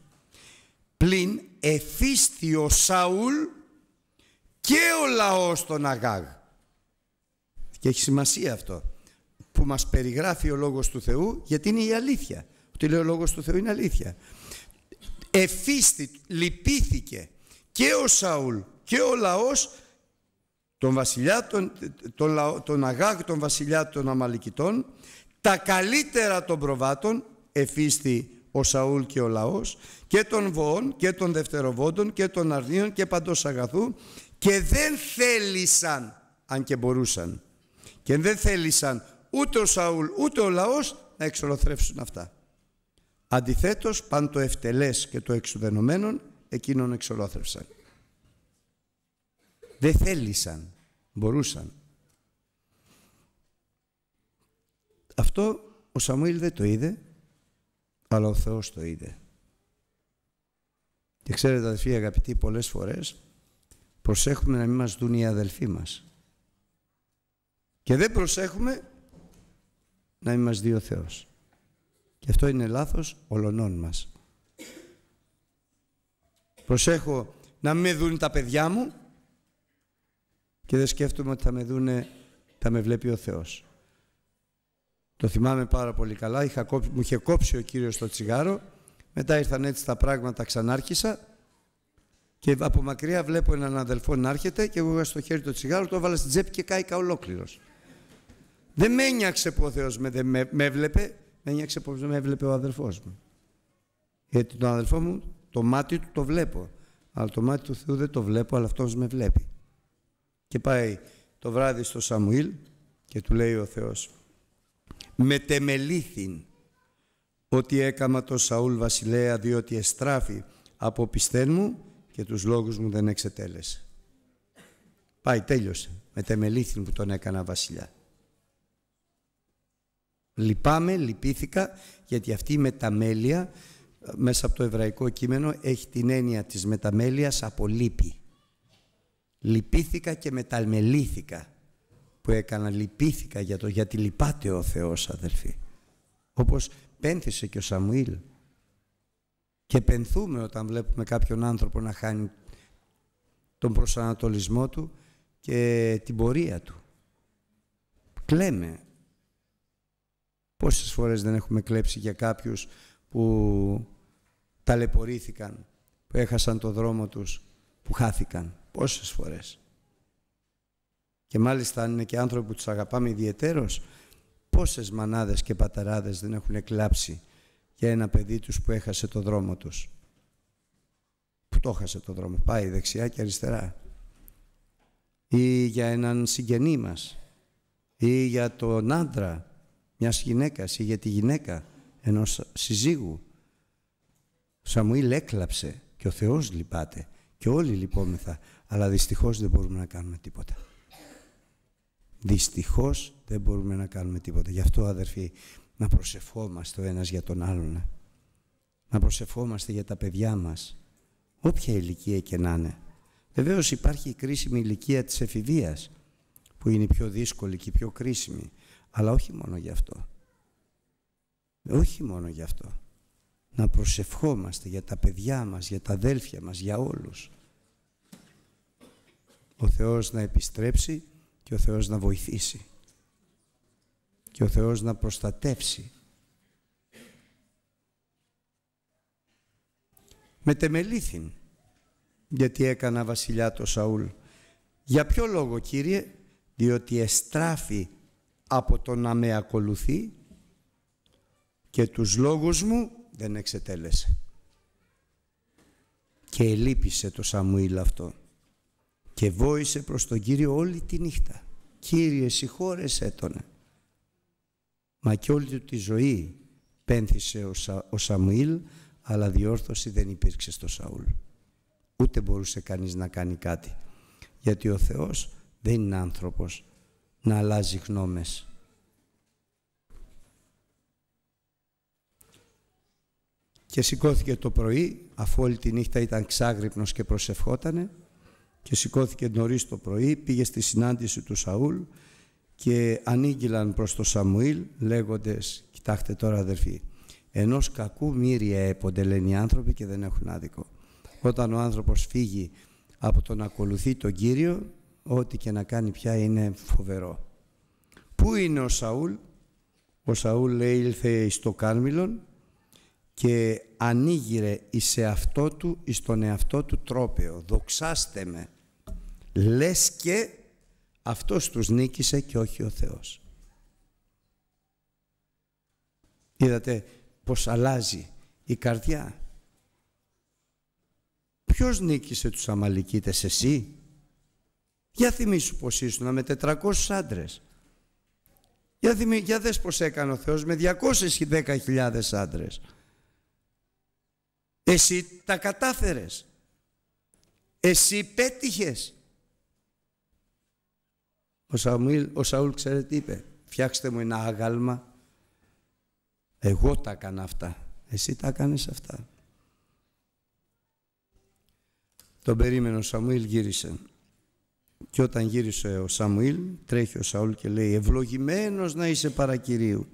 πλην εφίστη ο Σαούλ και ο λαός των Αγάγ. Και έχει σημασία αυτό που μας περιγράφει ο Λόγος του Θεού γιατί είναι η αλήθεια. Ότι λέει ο Λόγος του Θεού είναι αλήθεια. Εφίστη, λυπήθηκε και ο Σαούλ και ο λαός τον βασιλιά τον, τον, τον Αγάγ τον βασιλιά των Αμαλικητών τα καλύτερα των προβάτων εφίστη ο Σαούλ και ο λαός και των βοών και των δευτεροβόντων και των αρνίων και παντός αγαθού και δεν θέλησαν αν και μπορούσαν και δεν θέλησαν ούτε ο Σαούλ ούτε ο λαός να εξολοθρεύσουν αυτά αντιθέτως πάντο ευτελές και το εξουδενωμένον εκείνον εξολόθρευσαν δεν θέλησαν, μπορούσαν. Αυτό ο Σαμουήλ δεν το είδε, αλλά ο Θεός το είδε. Και ξέρετε αδελφοί αγαπητοί πολλές φορές προσέχουμε να μην μας δουν οι αδελφοί μας. Και δεν προσέχουμε να μην μας δει ο Θεός. Και αυτό είναι λάθος ολονών μας. Προσέχω να μην δουν τα παιδιά μου και δεν σκέφτομαι ότι θα με δούνε, θα με βλέπει ο Θεός. Το θυμάμαι πάρα πολύ καλά, Είχα κόψει, μου είχε κόψει ο Κύριος το τσιγάρο, μετά ήρθαν έτσι τα πράγματα, ξανάρχισα και από μακριά βλέπω έναν αδελφό να έρχεται και εγώ στο χέρι το τσιγάρο, το έβαλα στην τσέπη και κάηκα ολόκληρος. Δεν με ένιαξε που ο Θεός με, με, με έβλεπε, με ένιαξε που με έβλεπε ο αδελφός μου. Γιατί τον αδελφό μου το μάτι του το βλέπω, αλλά το μάτι του Θεού δεν το βλέπω, αλλά αυτός με βλέπει και πάει το βράδυ στο Σαμουήλ και του λέει ο Θεός «Μετεμελήθην ότι έκαμα το Σαούλ βασιλέα διότι εστράφη από πιστέν μου και τους λόγους μου δεν εξετέλεσε». Πάει, τέλειωσε. Μετεμελήθην που τον έκανα βασιλιά. Λυπάμαι, λυπήθηκα, γιατί αυτή η μεταμέλεια ε, μέσα από το εβραϊκό κείμενο έχει την έννοια της μεταμέλειας από λύπη. Λυπήθηκα και μεταλμελήθηκα, που έκανα. Λυπήθηκα για το γιατί λυπάται ο Θεός αδελφοί. Όπως πένθησε και ο Σαμουήλ. Και πενθούμε όταν βλέπουμε κάποιον άνθρωπο να χάνει τον προσανατολισμό του και την πορεία του. Κλαίμε. Πόσες φορές δεν έχουμε κλέψει για κάποιους που ταλαιπωρήθηκαν, που έχασαν το δρόμο τους, που χάθηκαν. Πόσες φορές. Και μάλιστα αν είναι και άνθρωποι που τους αγαπάμε ιδιαιτέρως, πόσες μανάδες και παταράδες δεν έχουν κλάψει για ένα παιδί τους που έχασε το δρόμο τους. Που το έχασε το δρόμο. Πάει δεξιά και αριστερά. Ή για έναν συγγενή μας. Ή για τον άντρα μιας γυναίκας ή για τη γυναίκα ενός συζύγου. Ο Σαμουήλ έκλαψε και ο Θεός λυπάται και όλοι λυπόμεθα. Αλλά δυστυχώς δεν μπορούμε να κάνουμε τίποτα. Δυστυχώς δεν μπορούμε να κάνουμε τίποτα. Γι' αυτό αδερφοί να προσευχόμαστε ο ένας για τον άλλον. Ε. Να προσευχόμαστε για τα παιδιά μας. Όποια ηλικία και να είναι. Βεβαίως υπάρχει η κρίσιμη ηλικία της εφηβείας που είναι η πιο δύσκολη και η πιο κρίσιμη. Αλλά όχι μόνο γι' αυτό. Όχι μόνο γι' αυτό. Να προσευχόμαστε για τα παιδιά μας, για τα αδέλφια μας, για όλους ο Θεός να επιστρέψει και ο Θεός να βοηθήσει και ο Θεός να προστατεύσει. Μετεμελήθην, γιατί έκανα βασιλιά το Σαούλ. Για ποιο λόγο Κύριε, διότι εστράφει από το να με ακολουθεί και τους λόγους μου δεν εξετέλεσε. Και ελείπησε το Σαμουήλ αυτό και βόησε προς τον Κύριο όλη τη νύχτα. Κύριε συγχώρεσέ τον. Μα και όλη του τη ζωή πένθησε ο, Σα, ο Σαμουήλ, αλλά διόρθωση δεν υπήρξε στο Σαούλ. Ούτε μπορούσε κανείς να κάνει κάτι. Γιατί ο Θεός δεν είναι άνθρωπος να αλλάζει γνώμες. Και σηκώθηκε το πρωί, αφού όλη τη νύχτα ήταν ξάγρυπνος και προσευχότανε, και σηκώθηκε νωρίς το πρωί, πήγε στη συνάντηση του Σαούλ και ανήγγυλαν προς τον Σαμουήλ λέγοντες «Κοιτάξτε τώρα αδερφοί, ενός κακού μύρια έπονται λένε οι άνθρωποι και δεν έχουν άδικο». Όταν ο άνθρωπος φύγει από τον ακολουθεί τον Κύριο, ό,τι και να κάνει πια είναι φοβερό. Πού είναι ο Σαούλ? Ο Σαούλ λέει ήλθε στο Κάρμιλον και ανοίγειρε εις αυτό του, εις τον εαυτό του τρόπεο Δοξάστε με. Λες και αυτός τους νίκησε και όχι ο Θεός. Είδατε πως αλλάζει η καρδιά. Ποιος νίκησε τους Αμαλικίτες, εσύ. Για θυμήσου πως ήσουν με 400 άντρες. Για, θυμί, για δες πως έκανε ο Θεός με 210.000 άντρες. Εσύ τα κατάφερες. Εσύ πέτυχες. Ο Σαούλ, ο Σαούλ ξέρετε τι είπε. Φτιάξτε μου ένα άγαλμα. Εγώ τα έκανα αυτά. Εσύ τα κάνεις αυτά. Τον περίμενε ο Σαμουήλ γύρισε. Και όταν γύρισε ο Σαμουήλ, τρέχει ο Σαούλ και λέει «Ευλογημένος να είσαι παρακυρίου».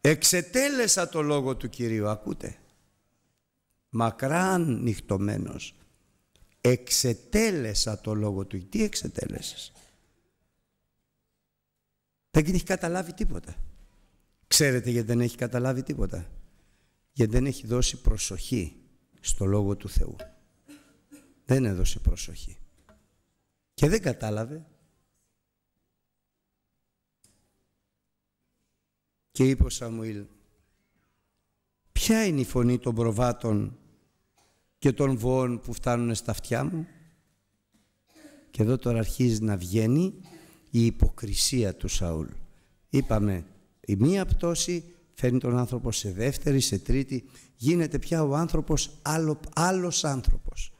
Εξετέλεσα το λόγο του Κυρίου, ακούτε μακράν νυχτωμένος εξετέλεσα το λόγο του. Τι εξετέλεσες. Δεν έχει καταλάβει τίποτα. Ξέρετε γιατί δεν έχει καταλάβει τίποτα. Γιατί δεν έχει δώσει προσοχή στο λόγο του Θεού. Δεν έδωσε προσοχή. Και δεν κατάλαβε. Και είπε ο Σαμουήλ, ποια είναι η φωνή των προβάτων και των βοών που φτάνουν στα αυτιά μου. Και εδώ τώρα αρχίζει να βγαίνει η υποκρισία του Σαούλ. Είπαμε, η μία πτώση φέρνει τον άνθρωπο σε δεύτερη, σε τρίτη. Γίνεται πια ο άνθρωπος άλλο, άλλος άνθρωπος.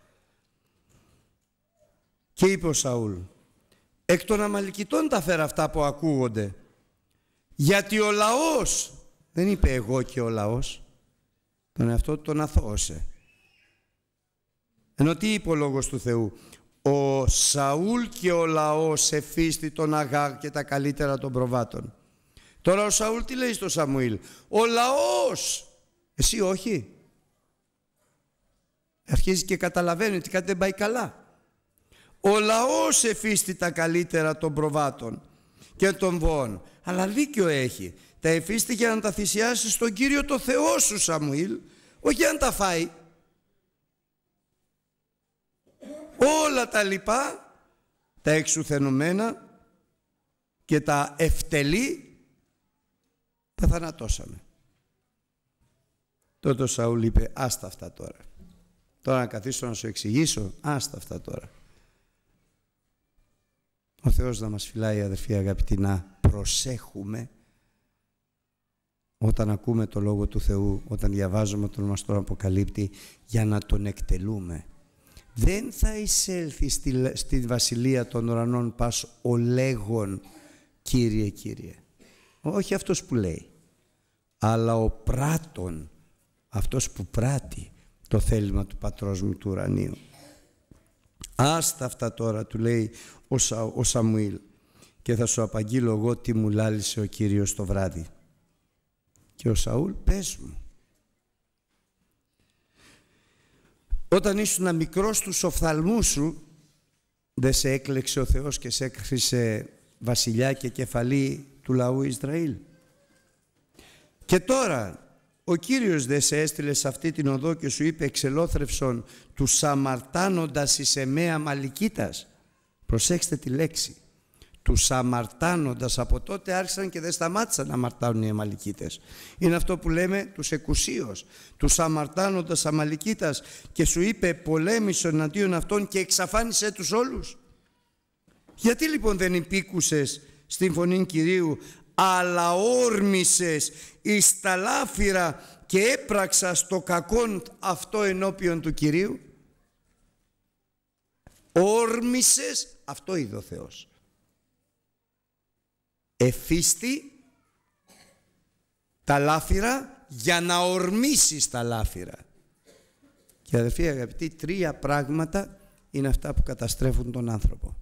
Και είπε ο Σαούλ, εκ των αμαλικητών τα φέρα αυτά που ακούγονται. Γιατί ο λαός, δεν είπε εγώ και ο λαός, τον εαυτό του τον αθώωσε. Ενώ τι είπε ο Λόγος του Θεού. Ο Σαούλ και ο λαός εφίστη τον Αγάρ και τα καλύτερα των προβάτων. Τώρα ο Σαούλ τι λέει στο Σαμουήλ. Ο λαός. Εσύ όχι. Αρχίζει και καταλαβαίνει ότι κάτι δεν πάει καλά. Ο λαός εφίστη τα καλύτερα των προβάτων και των βοών. Αλλά δίκιο έχει. Τα εφίστη για να τα θυσιάσεις στον Κύριο το Θεό σου Σαμουήλ. Όχι αν τα φάει. όλα τα λοιπά, τα εξουθενωμένα και τα ευτελή, τα θανατώσαμε. Τότε ο Σαούλ είπε, άστα αυτά τώρα. Τώρα να καθίσω να σου εξηγήσω, άστα αυτά τώρα. Ο Θεός να μας φυλάει αδερφοί αγαπητοί να προσέχουμε όταν ακούμε το Λόγο του Θεού, όταν διαβάζουμε τον μας τον Αποκαλύπτη για να τον εκτελούμε δεν θα εισέλθει στη, στη βασιλεία των ουρανών πας ο λέγον Κύριε, Κύριε. Όχι αυτός που λέει, αλλά ο πράτων, αυτός που πράττει το θέλημα του πατρός μου του ουρανίου. Άστα αυτά τώρα, του λέει ο, Σα, ο Σαμουήλ και θα σου απαγγείλω εγώ τι μου λάλησε ο Κύριος το βράδυ. Και ο Σαούλ πες μου Όταν ήσουν μικρός τους οφθαλμούς σου, δεν σε έκλεξε ο Θεός και σε έκρισε βασιλιά και κεφαλή του λαού Ισραήλ. Και τώρα ο Κύριος δεν σε έστειλε σε αυτή την οδό και σου είπε εξελόθρευσον του Σαμαρτάνοντας εις εμέα Μαλικίτας. Προσέξτε τη λέξη τους αμαρτάνοντας από τότε άρχισαν και δεν σταμάτησαν να αμαρτάνουν οι αμαλικίτες. Είναι αυτό που λέμε τους εκουσίως, τους αμαρτάνοντας αμαλικίτας και σου είπε πολέμησε εναντίον αυτών και εξαφάνισε τους όλους. Γιατί λοιπόν δεν υπήκουσες στην φωνή Κυρίου αλλά όρμησες εις τα λάφυρα και έπραξας το κακόν αυτό ενώπιον του Κυρίου. Όρμησες, αυτό είδε ο Θεός εφίστη τα λάφυρα για να ορμήσεις τα λάφυρα. Και αδερφοί αγαπητοί, τρία πράγματα είναι αυτά που καταστρέφουν τον άνθρωπο.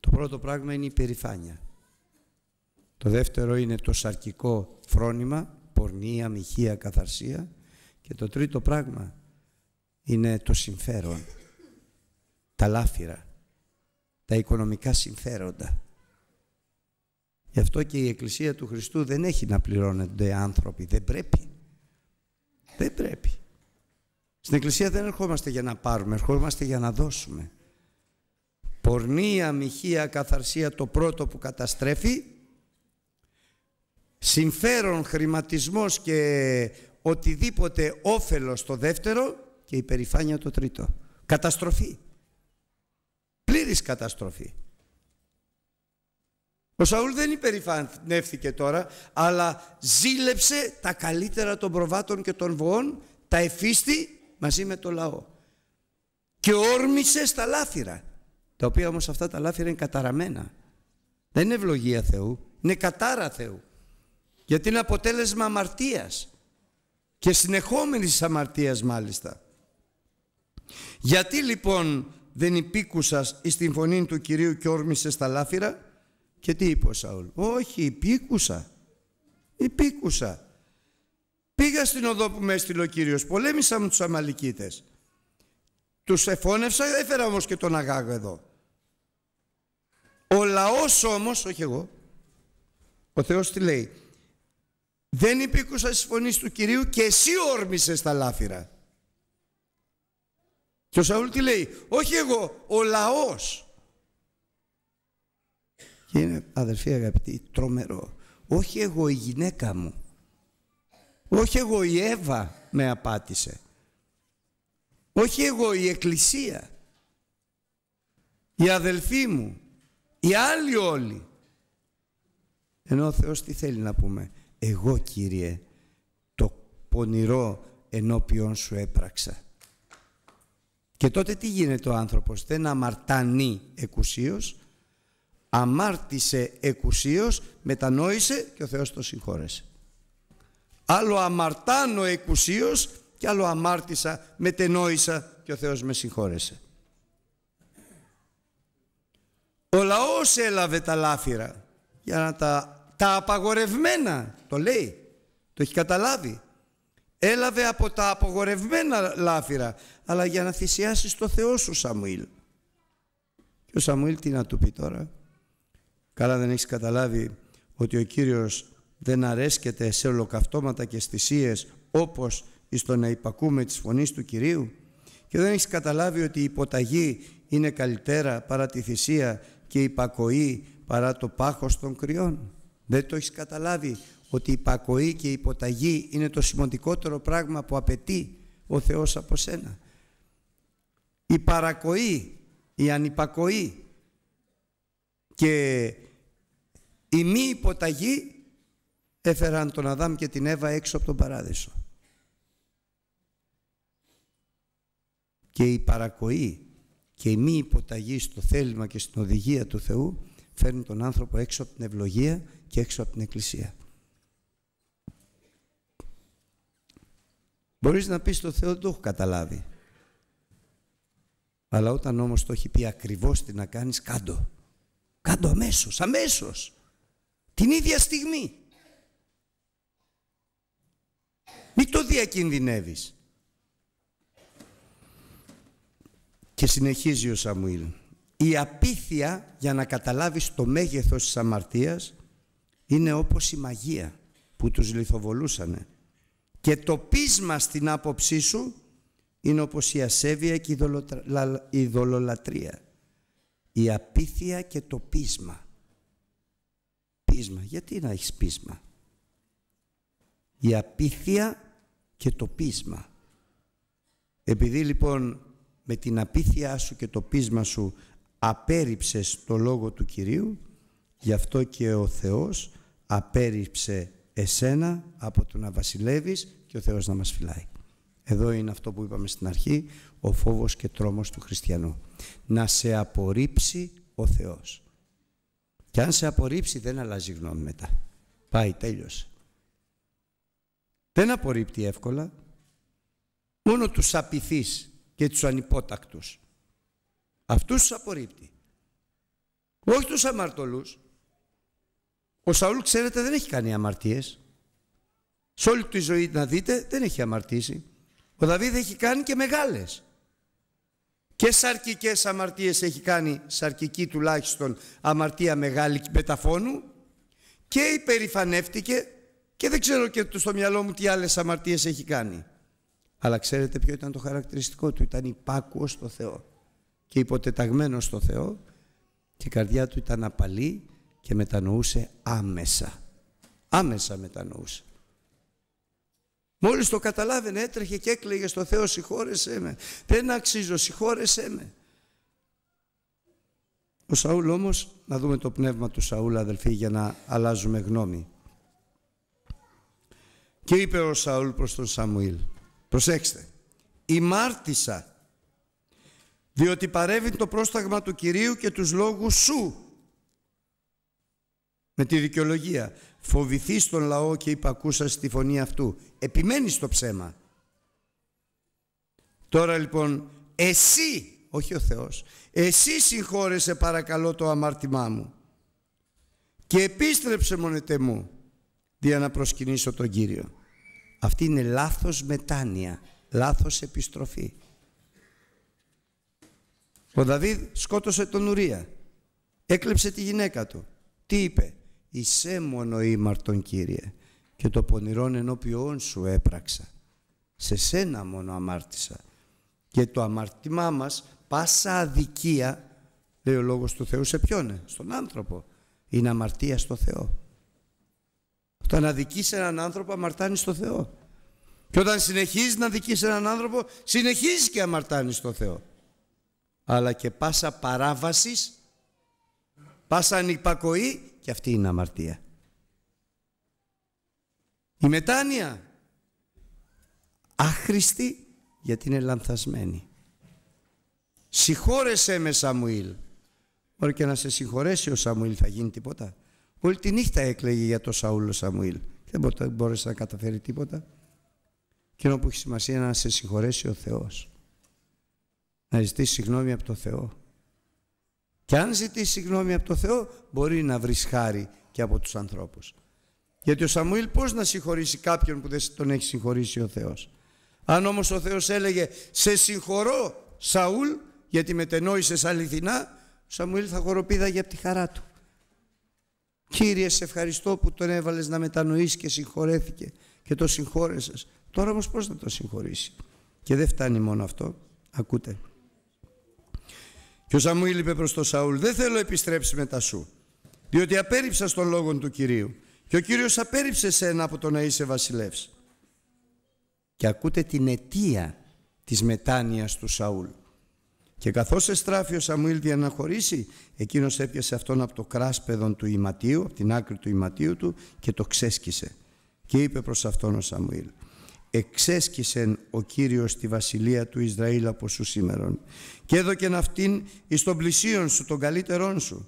Το πρώτο πράγμα είναι η περηφάνεια. Το δεύτερο είναι το σαρκικό φρόνημα, πορνεία, μοιχεία, καθαρσία. Και το τρίτο πράγμα είναι το συμφέρον, τα λάφυρα, τα οικονομικά συμφέροντα. Γι' αυτό και η Εκκλησία του Χριστού δεν έχει να πληρώνονται άνθρωποι. Δεν πρέπει. Δεν πρέπει. Στην Εκκλησία δεν ερχόμαστε για να πάρουμε, ερχόμαστε για να δώσουμε. Πορνεία, μοιχεία, καθαρσία το πρώτο που καταστρέφει. Συμφέρον, χρηματισμός και οτιδήποτε όφελος το δεύτερο και υπερηφάνεια το τρίτο. Καταστροφή. Πλήρης καταστροφή. Ο Σαούλ δεν υπερηφανεύθηκε τώρα, αλλά ζήλεψε τα καλύτερα των προβάτων και των βοών, τα εφίστη μαζί με το λαό. Και όρμησε στα λάθυρα τα οποία όμως αυτά τα λάθυρα είναι καταραμένα. Δεν είναι ευλογία Θεού, είναι κατάρα Θεού. Γιατί είναι αποτέλεσμα αμαρτίας και συνεχόμενης αμαρτίας μάλιστα. Γιατί λοιπόν δεν υπήκουσας εις την φωνή του Κυρίου και όρμησες στα λάθυρα και τι είπε ο Σαούλ. Όχι, υπήκουσα. Υπήκουσα. Πήγα στην οδό που με έστειλε ο κύριος Πολέμησα με τους Αμαλικίτες. Τους εφώνευσα, έφερα όμως και τον Αγάγο εδώ. Ο λαός όμως, όχι εγώ, ο Θεός τι λέει. Δεν υπήκουσα στις φωνής του Κυρίου και εσύ όρμησες τα λάφυρα. Και ο Σαούλ τι λέει. Όχι εγώ, ο λαός. Και είναι αδερφοί αγαπητοί τρομερό. Όχι εγώ η γυναίκα μου. Όχι εγώ η Εύα με απάτησε. Όχι εγώ η Εκκλησία. Οι αδελφοί μου. Οι άλλοι όλοι. Ενώ ο Θεός τι θέλει να πούμε. Εγώ Κύριε το πονηρό ενώπιον σου έπραξα. Και τότε τι γίνεται ο άνθρωπος. Δεν αμαρτάνει εκουσίως αμάρτησε εκουσίως, μετανόησε και ο Θεός το συγχώρεσε. Άλλο αμαρτάνω εκουσίως και άλλο αμάρτησα, μετενόησα και ο Θεός με συγχώρεσε. Ο λαός έλαβε τα λάφυρα για να τα, τα απαγορευμένα, το λέει, το έχει καταλάβει. Έλαβε από τα απαγορευμένα λάφυρα, αλλά για να θυσιάσεις το Θεό σου Σαμουήλ. Και ο Σαμουήλ τι να του πει τώρα, Καλά δεν έχεις καταλάβει ότι ο Κύριος δεν αρέσκεται σε ολοκαυτώματα και στισίες όπως εις το να υπακούμε τις φωνής του Κυρίου και δεν έχεις καταλάβει ότι η υποταγή είναι καλύτερα παρά τη θυσία και η υπακοή παρά το πάχος των κρυών. Δεν το έχεις καταλάβει ότι η υπακοή και η υποταγή είναι το σημαντικότερο πράγμα που απαιτεί ο Θεός από σένα. Η παρακοή, η ανυπακοή και η μη υποταγή έφεραν τον Αδάμ και την Εύα έξω από τον παράδεισο. Και η παρακοή και η μη υποταγή στο θέλημα και στην οδηγία του Θεού φέρνει τον άνθρωπο έξω από την ευλογία και έξω από την Εκκλησία. Μπορείς να πεις στο Θεό δεν το έχω καταλάβει. Αλλά όταν όμως το έχει πει ακριβώς τι να κάνεις, κάντο. Κάντο αμέσως, αμέσως. Την ίδια στιγμή. Μην το διακινδυνεύεις. Και συνεχίζει ο Σαμουήλ. Η απίθεια για να καταλάβεις το μέγεθος της αμαρτίας είναι όπως η μαγεία που τους λιθοβολούσανε. Και το πείσμα στην άποψή σου είναι όπως η ασέβεια και η, δολολατρία. η η απίθεια και το πείσμα. Πείσμα, γιατί να έχεις πείσμα. Η απίθεια και το πείσμα. Επειδή λοιπόν με την απίθειά σου και το πείσμα σου απέριψες το λόγο του Κυρίου, γι' αυτό και ο Θεός απέριψε εσένα από το να βασιλεύεις και ο Θεός να μας φυλάει. Εδώ είναι αυτό που είπαμε στην αρχή, ο φόβος και τρόμος του χριστιανού. Να σε απορρίψει ο Θεός. Και αν σε απορρίψει δεν αλλάζει γνώμη μετά. Πάει, τέλειωσε. Δεν απορρίπτει εύκολα. Μόνο τους απειθείς και τους ανυπότακτους. Αυτούς τους απορρίπτει. Όχι τους αμαρτωλούς. Ο Σαούλ ξέρετε δεν έχει κάνει αμαρτίες. Σε όλη τη ζωή να δείτε δεν έχει αμαρτήσει. Ο δηλαδή Δαβίδ έχει κάνει και μεγάλες. Και σαρκικές αμαρτίες έχει κάνει, σαρκική τουλάχιστον αμαρτία μεγάλη μεταφώνου και υπερηφανεύτηκε και δεν ξέρω και στο μυαλό μου τι άλλες αμαρτίες έχει κάνει. Αλλά ξέρετε ποιο ήταν το χαρακτηριστικό του. Ήταν υπάκουος στο Θεό και υποτεταγμένος στο Θεό και η καρδιά του ήταν απαλή και μετανοούσε άμεσα. Άμεσα μετανοούσε. Μόλις το καταλάβαινε έτρεχε και έκλαιγε στο Θεό συγχώρεσέ με. Δεν αξίζω συγχώρεσέ με. Ο Σαούλ όμως, να δούμε το πνεύμα του Σαούλ αδελφοί για να αλλάζουμε γνώμη. Και είπε ο Σαούλ προς τον Σαμουήλ. Προσέξτε. Ημάρτησα διότι παρεύει το πρόσταγμα του Κυρίου και τους λόγους σου. Με τη δικαιολογία. Φοβηθείς τον λαό και υπακούσας τη φωνή αυτού. Επιμένεις στο ψέμα. Τώρα λοιπόν εσύ, όχι ο Θεός, εσύ συγχώρεσε παρακαλώ το αμάρτημά μου και επίστρεψε μονετέ μου για να προσκυνήσω τον Κύριο. Αυτή είναι λάθος μετάνοια, λάθος επιστροφή. Ο Δαβίδ σκότωσε τον Ουρία, έκλεψε τη γυναίκα του. Τι είπε, εισέ μόνο ήμαρτον Κύριε, και το πονηρόν ενώπιόν σου έπραξα. Σε σένα μόνο αμάρτησα. Και το αμαρτημά μας, πάσα αδικία, λέει ο Λόγος του Θεού, σε ποιον ε? στον άνθρωπο. Είναι αμαρτία στο Θεό. Όταν αδικείς έναν άνθρωπο, αμαρτάνεις στο Θεό. Και όταν συνεχίζεις να αδικείς έναν άνθρωπο, συνεχίζεις και αμαρτάνεις στο Θεό. Αλλά και πάσα παράβασης, πάσα ανυπακοή, και αυτή είναι αμαρτία. Η μετάνοια άχρηστη γιατί είναι λανθασμένη. Συγχώρεσέ με Σαμουήλ. Μπορεί και να σε συγχωρέσει ο Σαμουήλ θα γίνει τίποτα. Όλη τη νύχτα έκλαιγε για τον Σαούλο Σαμουήλ. Δεν μπόρεσε να καταφέρει τίποτα. ενώ που έχει σημασία να σε συγχωρέσει ο Θεός. Να ζητήσει συγγνώμη από το Θεό. Και αν ζητήσει συγγνώμη από το Θεό μπορεί να βρεις χάρη και από τους ανθρώπους. Γιατί ο Σαμουήλ πώς να συγχωρήσει κάποιον που δεν τον έχει συγχωρήσει ο Θεός. Αν όμως ο Θεός έλεγε «Σε συγχωρώ Σαούλ γιατί μετενόησες αληθινά» ο Σαμουήλ θα χοροπίδαγε από τη χαρά του. Κύριε, σε συγχωρω σαουλ γιατι μετενοησες αληθινα ο σαμουηλ θα χοροπηδαγε απο τη χαρα του κυριε σε ευχαριστω που τον έβαλες να μετανοήσει και συγχωρέθηκε και το συγχώρεσες. Τώρα όμως πώς να το συγχωρήσει. Και δεν φτάνει μόνο αυτό. Ακούτε. Και ο Σαμουήλ είπε προς τον Σαούλ «Δεν θέλω επιστρέψεις μετά σου, διότι απέρριψα στον λόγο του Κυρίου και ο Κύριος απέρριψε σένα από το να είσαι βασιλεύς. Και ακούτε την αιτία της μετάνοιας του Σαούλ. Και καθώς εστράφει ο Σαμουήλ για να χωρίσει, εκείνος έπιασε αυτόν από το κράσπεδον του ηματίου, από την άκρη του ηματίου του και το ξέσκησε. Και είπε προς αυτόν ο Σαμουήλ, εξέσκησεν ο Κύριος τη βασιλεία του Ισραήλ από σου σήμερον και έδωκεν αυτήν εις τον πλησίον σου, τον καλύτερόν σου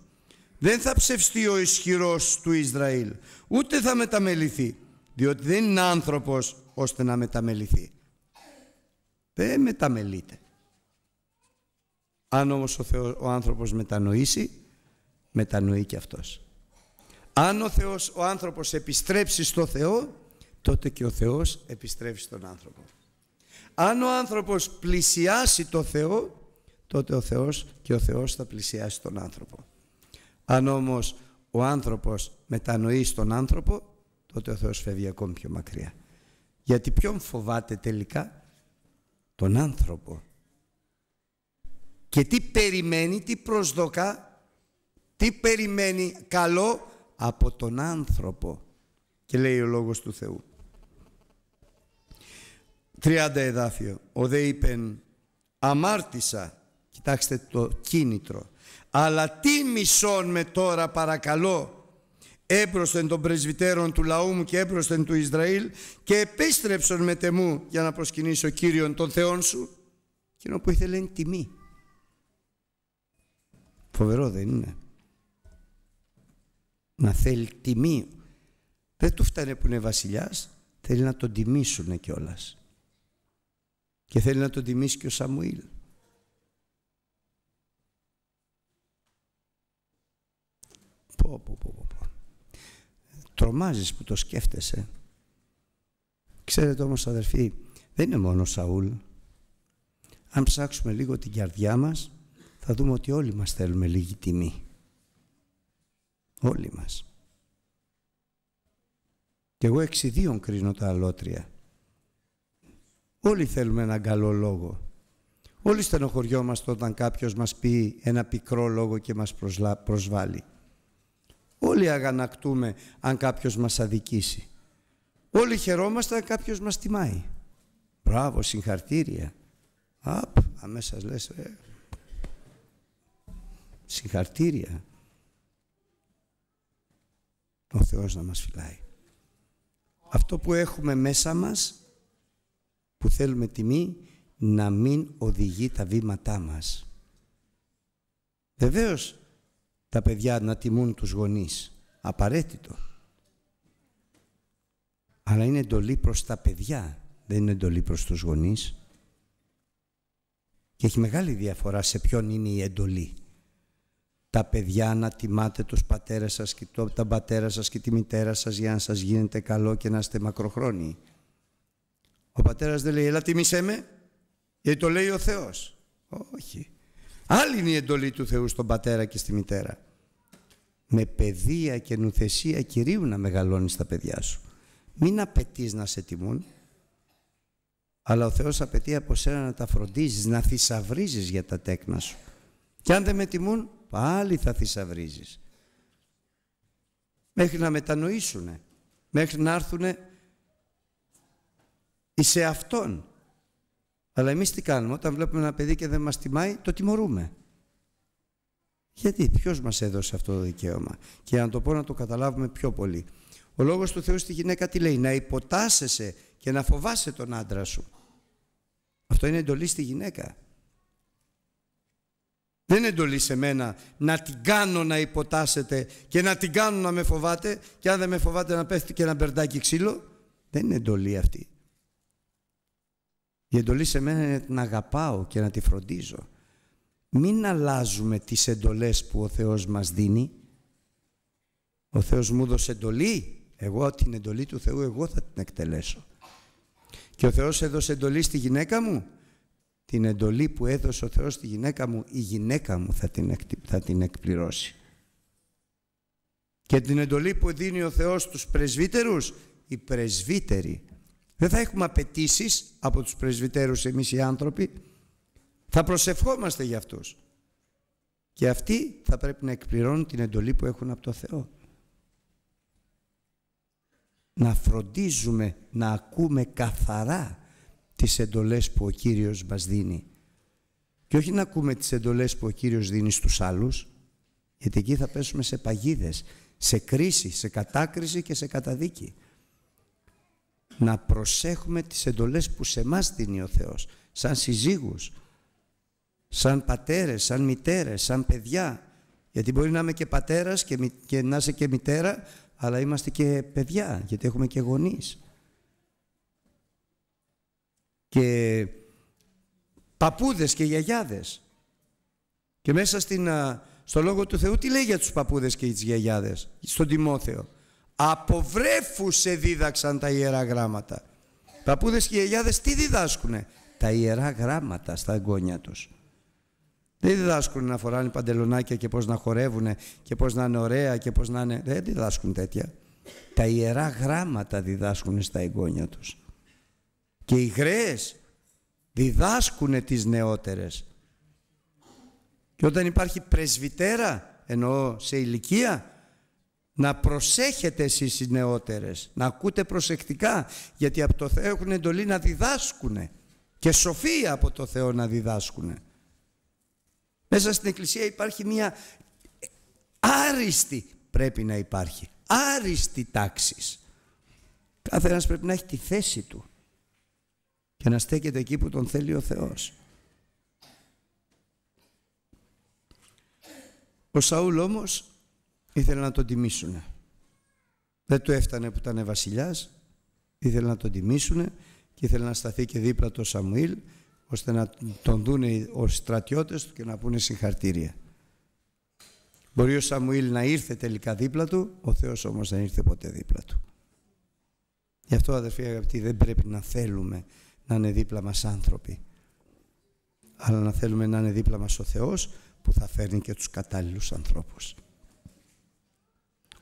δεν θα ψευστεί ο ισχυρός του Ισραήλ, ούτε θα μεταμεληθεί, διότι δεν είναι άνθρωπος ώστε να μεταμεληθεί. Δεν μεταμελείται. Αν όμως ο, Θεός, ο άνθρωπος μετανοήσει, μετανοεί και αυτός. Αν ο, Θεός, ο άνθρωπος επιστρέψει στο Θεό, τότε και ο Θεός επιστρέψει στον άνθρωπο. Αν ο άνθρωπος πλησιάσει το Θεό, τότε ο Θεός και ο Θεός θα πλησιάσει τον άνθρωπο. Αν όμως ο άνθρωπος μετανοεί στον άνθρωπο, τότε ο Θεός φεύγει ακόμη πιο μακριά. Γιατί ποιον φοβάται τελικά, τον άνθρωπο. Και τι περιμένει, τι προσδοκά, τι περιμένει καλό από τον άνθρωπο. Και λέει ο Λόγος του Θεού. 30 εδάφιο. Ο δε είπεν αμάρτησα. Κοιτάξτε το κίνητρο. Αλλά τι μισών με τώρα παρακαλώ έπροσθεν των πρεσβυτέρων του λαού μου και έπροσθεν του Ισραήλ και επέστρεψον με τεμού για να προσκυνήσω Κύριον τον Θεόν σου. και που ήθελε είναι τιμή. Φοβερό δεν είναι. Να θέλει τιμή. Δεν του φτάνε που είναι βασιλιάς, θέλει να τον τιμήσουν κιόλας. Και θέλει να τον τιμήσει και ο Σαμουήλ. Πω, πω, πω, Τρομάζεις που το σκέφτεσαι. Ξέρετε όμως αδερφοί, δεν είναι μόνο Σαούλ. Αν ψάξουμε λίγο την καρδιά μας, θα δούμε ότι όλοι μας θέλουμε λίγη τιμή. Όλοι μας. Και εγώ εξιδίων κρίνω τα αλότρια. Όλοι θέλουμε έναν καλό λόγο. Όλοι στενοχωριόμαστε όταν κάποιος μας πει ένα πικρό λόγο και μας προσβάλλει. Όλοι αγανακτούμε αν κάποιος μας αδικήσει. Όλοι χαιρόμαστε αν κάποιος μας τιμάει. Μπράβο, συγχαρτήρια. Απ, αμέσως λες, ε, συγχαρτήρια. Ο Θεός να μας φυλάει. Αυτό που έχουμε μέσα μας, που θέλουμε τιμή, να μην οδηγεί τα βήματά μας. Βεβαίως, τα παιδιά να τιμούν τους γονείς. Απαραίτητο. Αλλά είναι εντολή προς τα παιδιά, δεν είναι εντολή προς τους γονείς. Και έχει μεγάλη διαφορά σε ποιον είναι η εντολή. Τα παιδιά να τιμάτε τους πατέρες σας και το, τα πατέρα σας και τη μητέρα σας για να σας γίνετε καλό και να είστε μακροχρόνιοι. Ο πατέρας δεν λέει, έλα τιμήσέ με, γιατί το λέει ο Θεός. Όχι. Άλλη είναι η εντολή του Θεού στον πατέρα και στη μητέρα. Με παιδεία και νουθεσία Κυρίου να μεγαλώνεις τα παιδιά σου. Μην απαιτείς να σε τιμούν, αλλά ο Θεός απαιτεί από σένα να τα φροντίζεις, να θησαυρίζεις για τα τέκνα σου. Και αν δεν με τιμούν, πάλι θα θησαυρίζεις. Μέχρι να μετανοήσουνε, μέχρι να έρθουνε εις αυτόν αλλά εμείς τι κάνουμε, όταν βλέπουμε ένα παιδί και δεν μας τιμάει, το τιμωρούμε. Γιατί, ποιος μας έδωσε αυτό το δικαίωμα. Και αν το πω να το καταλάβουμε πιο πολύ. Ο λόγος του Θεού στη γυναίκα τι λέει, να υποτάσσεσαι και να φοβάσαι τον άντρα σου. Αυτό είναι εντολή στη γυναίκα. Δεν είναι εντολή σε μένα να την κάνω να υποτάσσεται και να την κάνω να με φοβάται και αν δεν με φοβάται να πέφτει και ένα μπερντάκι ξύλο. Δεν είναι εντολή αυτή. Η εντολή σε μένα είναι να αγαπάω και να τη φροντίζω. Μην αλλάζουμε τις εντολές που ο Θεός μας δίνει. Ο Θεός μου δώσε εντολή. Εγώ την εντολή του Θεού εγώ θα την εκτελέσω. Και ο Θεός έδωσε εντολή στη γυναίκα μου. Την εντολή που έδωσε ο Θεός στη γυναίκα μου, η γυναίκα μου θα την, θα την εκπληρώσει. Και την εντολή που δίνει ο Θεός στους πρεσβύτερους, οι πρεσβύτεροι δεν θα έχουμε απαιτήσεις από τους πρεσβυτέρους εμείς οι άνθρωποι. Θα προσευχόμαστε για αυτούς. Και αυτοί θα πρέπει να εκπληρώνουν την εντολή που έχουν από το Θεό. Να φροντίζουμε να ακούμε καθαρά τις εντολές που ο Κύριος μας δίνει. Και όχι να ακούμε τις εντολές που ο Κύριος δίνει στους άλλους, γιατί εκεί θα πέσουμε σε παγίδες, σε κρίση, σε κατάκριση και σε καταδίκη να προσέχουμε τις εντολές που σε μας δίνει ο Θεός, σαν συζύγους, σαν πατέρες, σαν μητέρες, σαν παιδιά. Γιατί μπορεί να είμαι και πατέρας και, και να είσαι και μητέρα, αλλά είμαστε και παιδιά, γιατί έχουμε και γονείς. Και παππούδες και γιαγιάδες. Και μέσα στην, στο Λόγο του Θεού τι λέει για τους παππούδες και τις γιαγιάδες, στον Τιμόθεο. Από σε δίδαξαν τα Ιερά Γράμματα. Παππούδες και γιαγιάδες τι διδάσκουνε. Τα Ιερά Γράμματα στα εγγόνια τους. Δεν διδάσκουν να φοράνε παντελονάκια και πώς να χορεύουνε και πώς να είναι ωραία και πώς να είναι... Δεν διδάσκουν τέτοια. Τα Ιερά Γράμματα διδάσκουν στα εγγόνια τους. Και οι γρές διδάσκουν τις νεότερες. Και όταν υπάρχει πρεσβυτέρα, εννοώ σε ηλικία, να προσέχετε εσείς οι νεότερες, να ακούτε προσεκτικά, γιατί από το Θεό έχουν εντολή να διδάσκουν και σοφία από το Θεό να διδάσκουν Μέσα στην Εκκλησία υπάρχει μια άριστη, πρέπει να υπάρχει, άριστη τάξης. Κάθε ένας πρέπει να έχει τη θέση του και να στέκεται εκεί που τον θέλει ο Θεός. Ο Σαούλ όμως ήθελαν να τον τιμήσουν. Δεν του έφτανε που ήταν βασιλιάς, ήθελαν να τον τιμήσουν και ήθελε να σταθεί και δίπλα του Σαμουήλ ώστε να τον δούνε ως στρατιώτες του και να πούνε συγχαρτήρια. Μπορεί ο Σαμουήλ να ήρθε τελικά δίπλα του, ο Θεός όμως δεν ήρθε ποτέ δίπλα του. Γι' αυτό αδερφοί αγαπητοί δεν πρέπει να θέλουμε να είναι δίπλα μας άνθρωποι αλλά να θέλουμε να είναι δίπλα μας ο Θεός που θα φέρνει και τους κατάλληλους ανθρώπους.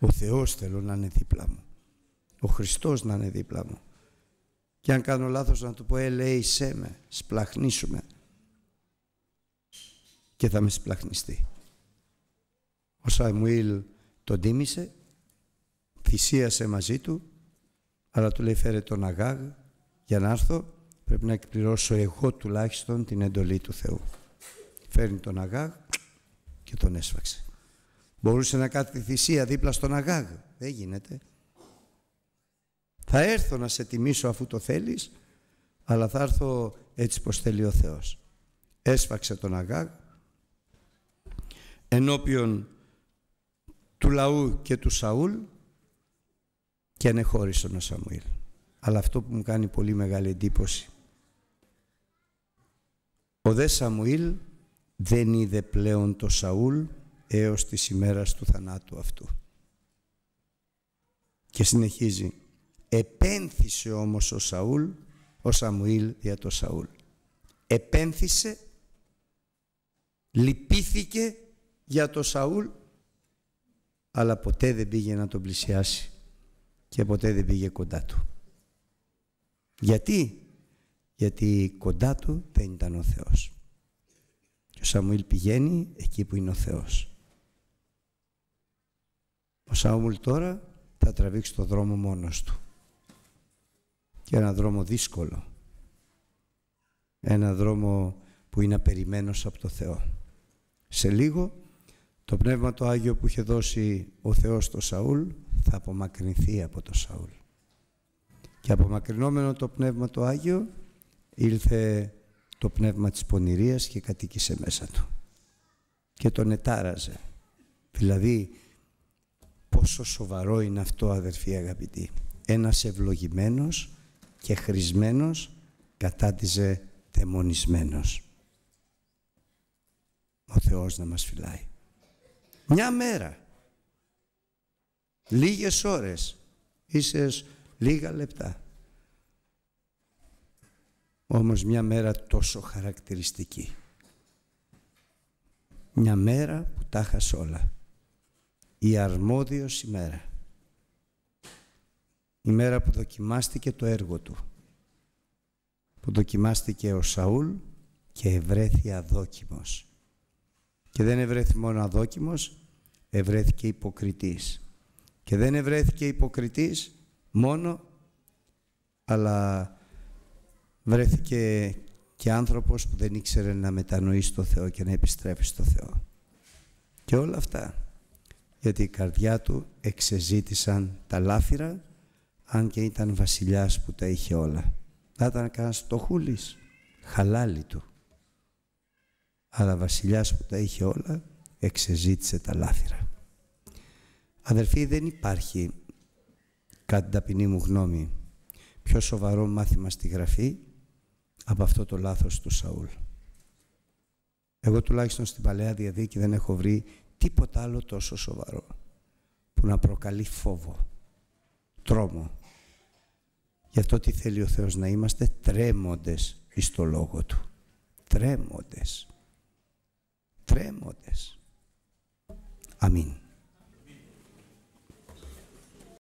Ο Θεός θέλω να είναι δίπλα μου. Ο Χριστός να είναι δίπλα μου. Και αν κάνω λάθος να του πω «Ε, λέει, με, σπλαχνίσουμε» και θα με σπλαχνιστεί. Ο Σαμουήλ τον τίμησε, θυσίασε μαζί του, αλλά του λέει «Φέρε τον Αγάγ για να έρθω, πρέπει να εκπληρώσω εγώ τουλάχιστον την εντολή του Θεού». Φέρνει τον Αγάγ και τον έσφαξε. Μπορούσε να κάτσει θυσία δίπλα στον Αγάγ. Δεν γίνεται. Θα έρθω να σε τιμήσω αφού το θέλεις, αλλά θα έρθω έτσι πως θέλει ο Θεός. Έσφαξε τον Αγάγ ενώπιον του λαού και του Σαούλ και ανεχώρησε τον Σαμουήλ. Αλλά αυτό που μου κάνει πολύ μεγάλη εντύπωση ο δε Σαμουήλ δεν είδε πλέον το Σαούλ έως της ημέρας του θανάτου αυτού. Και συνεχίζει. Επένθησε όμως ο Σαούλ, ο Σαμουήλ για το Σαούλ. Επένθησε, λυπήθηκε για το Σαούλ, αλλά ποτέ δεν πήγε να τον πλησιάσει και ποτέ δεν πήγε κοντά του. Γιατί? Γιατί κοντά του δεν ήταν ο Θεός. Και ο Σαμουήλ πηγαίνει εκεί που είναι ο Θεός. Ο Σαούλ τώρα θα τραβήξει το δρόμο μόνος του. Και ένα δρόμο δύσκολο. Ένα δρόμο που είναι απεριμένος από το Θεό. Σε λίγο το Πνεύμα το Άγιο που είχε δώσει ο Θεός στο Σαούλ θα απομακρυνθεί από το Σαούλ. Και απομακρυνόμενο το Πνεύμα το Άγιο ήλθε το πνεύμα της πονηρίας και κατοίκησε μέσα του. Και τον ετάραζε. Δηλαδή Πόσο σοβαρό είναι αυτό, αδερφοί αγαπητοί. Ένας ευλογημένος και χρησμένος κατάτιζε δαιμονισμένος. Ο Θεός να μας φυλάει. Μια μέρα, λίγες ώρες, ίσες λίγα λεπτά. Όμως μια μέρα τόσο χαρακτηριστική. Μια μέρα που τα χασόλα. όλα η αρμόδιος ημέρα. Η μέρα που δοκιμάστηκε το έργο του. Που δοκιμάστηκε ο Σαούλ και ευρέθη αδόκιμος. Και δεν ευρέθη μόνο αδόκιμος, ευρέθηκε υποκριτής. Και δεν ευρέθηκε υποκριτής μόνο, αλλά βρέθηκε και άνθρωπος που δεν ήξερε να μετανοήσει το Θεό και να επιστρέψει στο Θεό. Και όλα αυτά γιατί η καρδιά του εξεζήτησαν τα λάφυρα, αν και ήταν βασιλιάς που τα είχε όλα. Να ήταν κανένας φτωχούλης, χαλάλι του. Αλλά βασιλιάς που τα είχε όλα, εξεζήτησε τα λάφυρα. Αδερφοί, δεν υπάρχει, κατά την ταπεινή μου γνώμη, πιο σοβαρό μάθημα στη Γραφή από αυτό το λάθος του Σαούλ. Εγώ τουλάχιστον στην Παλαιά Διαδίκη δεν έχω βρει τίποτα άλλο τόσο σοβαρό που να προκαλεί φόβο, τρόμο. Γι' αυτό τι θέλει ο Θεός να είμαστε τρέμοντες εις το Λόγο Του. Τρέμοντες. Τρέμοντες. Αμήν.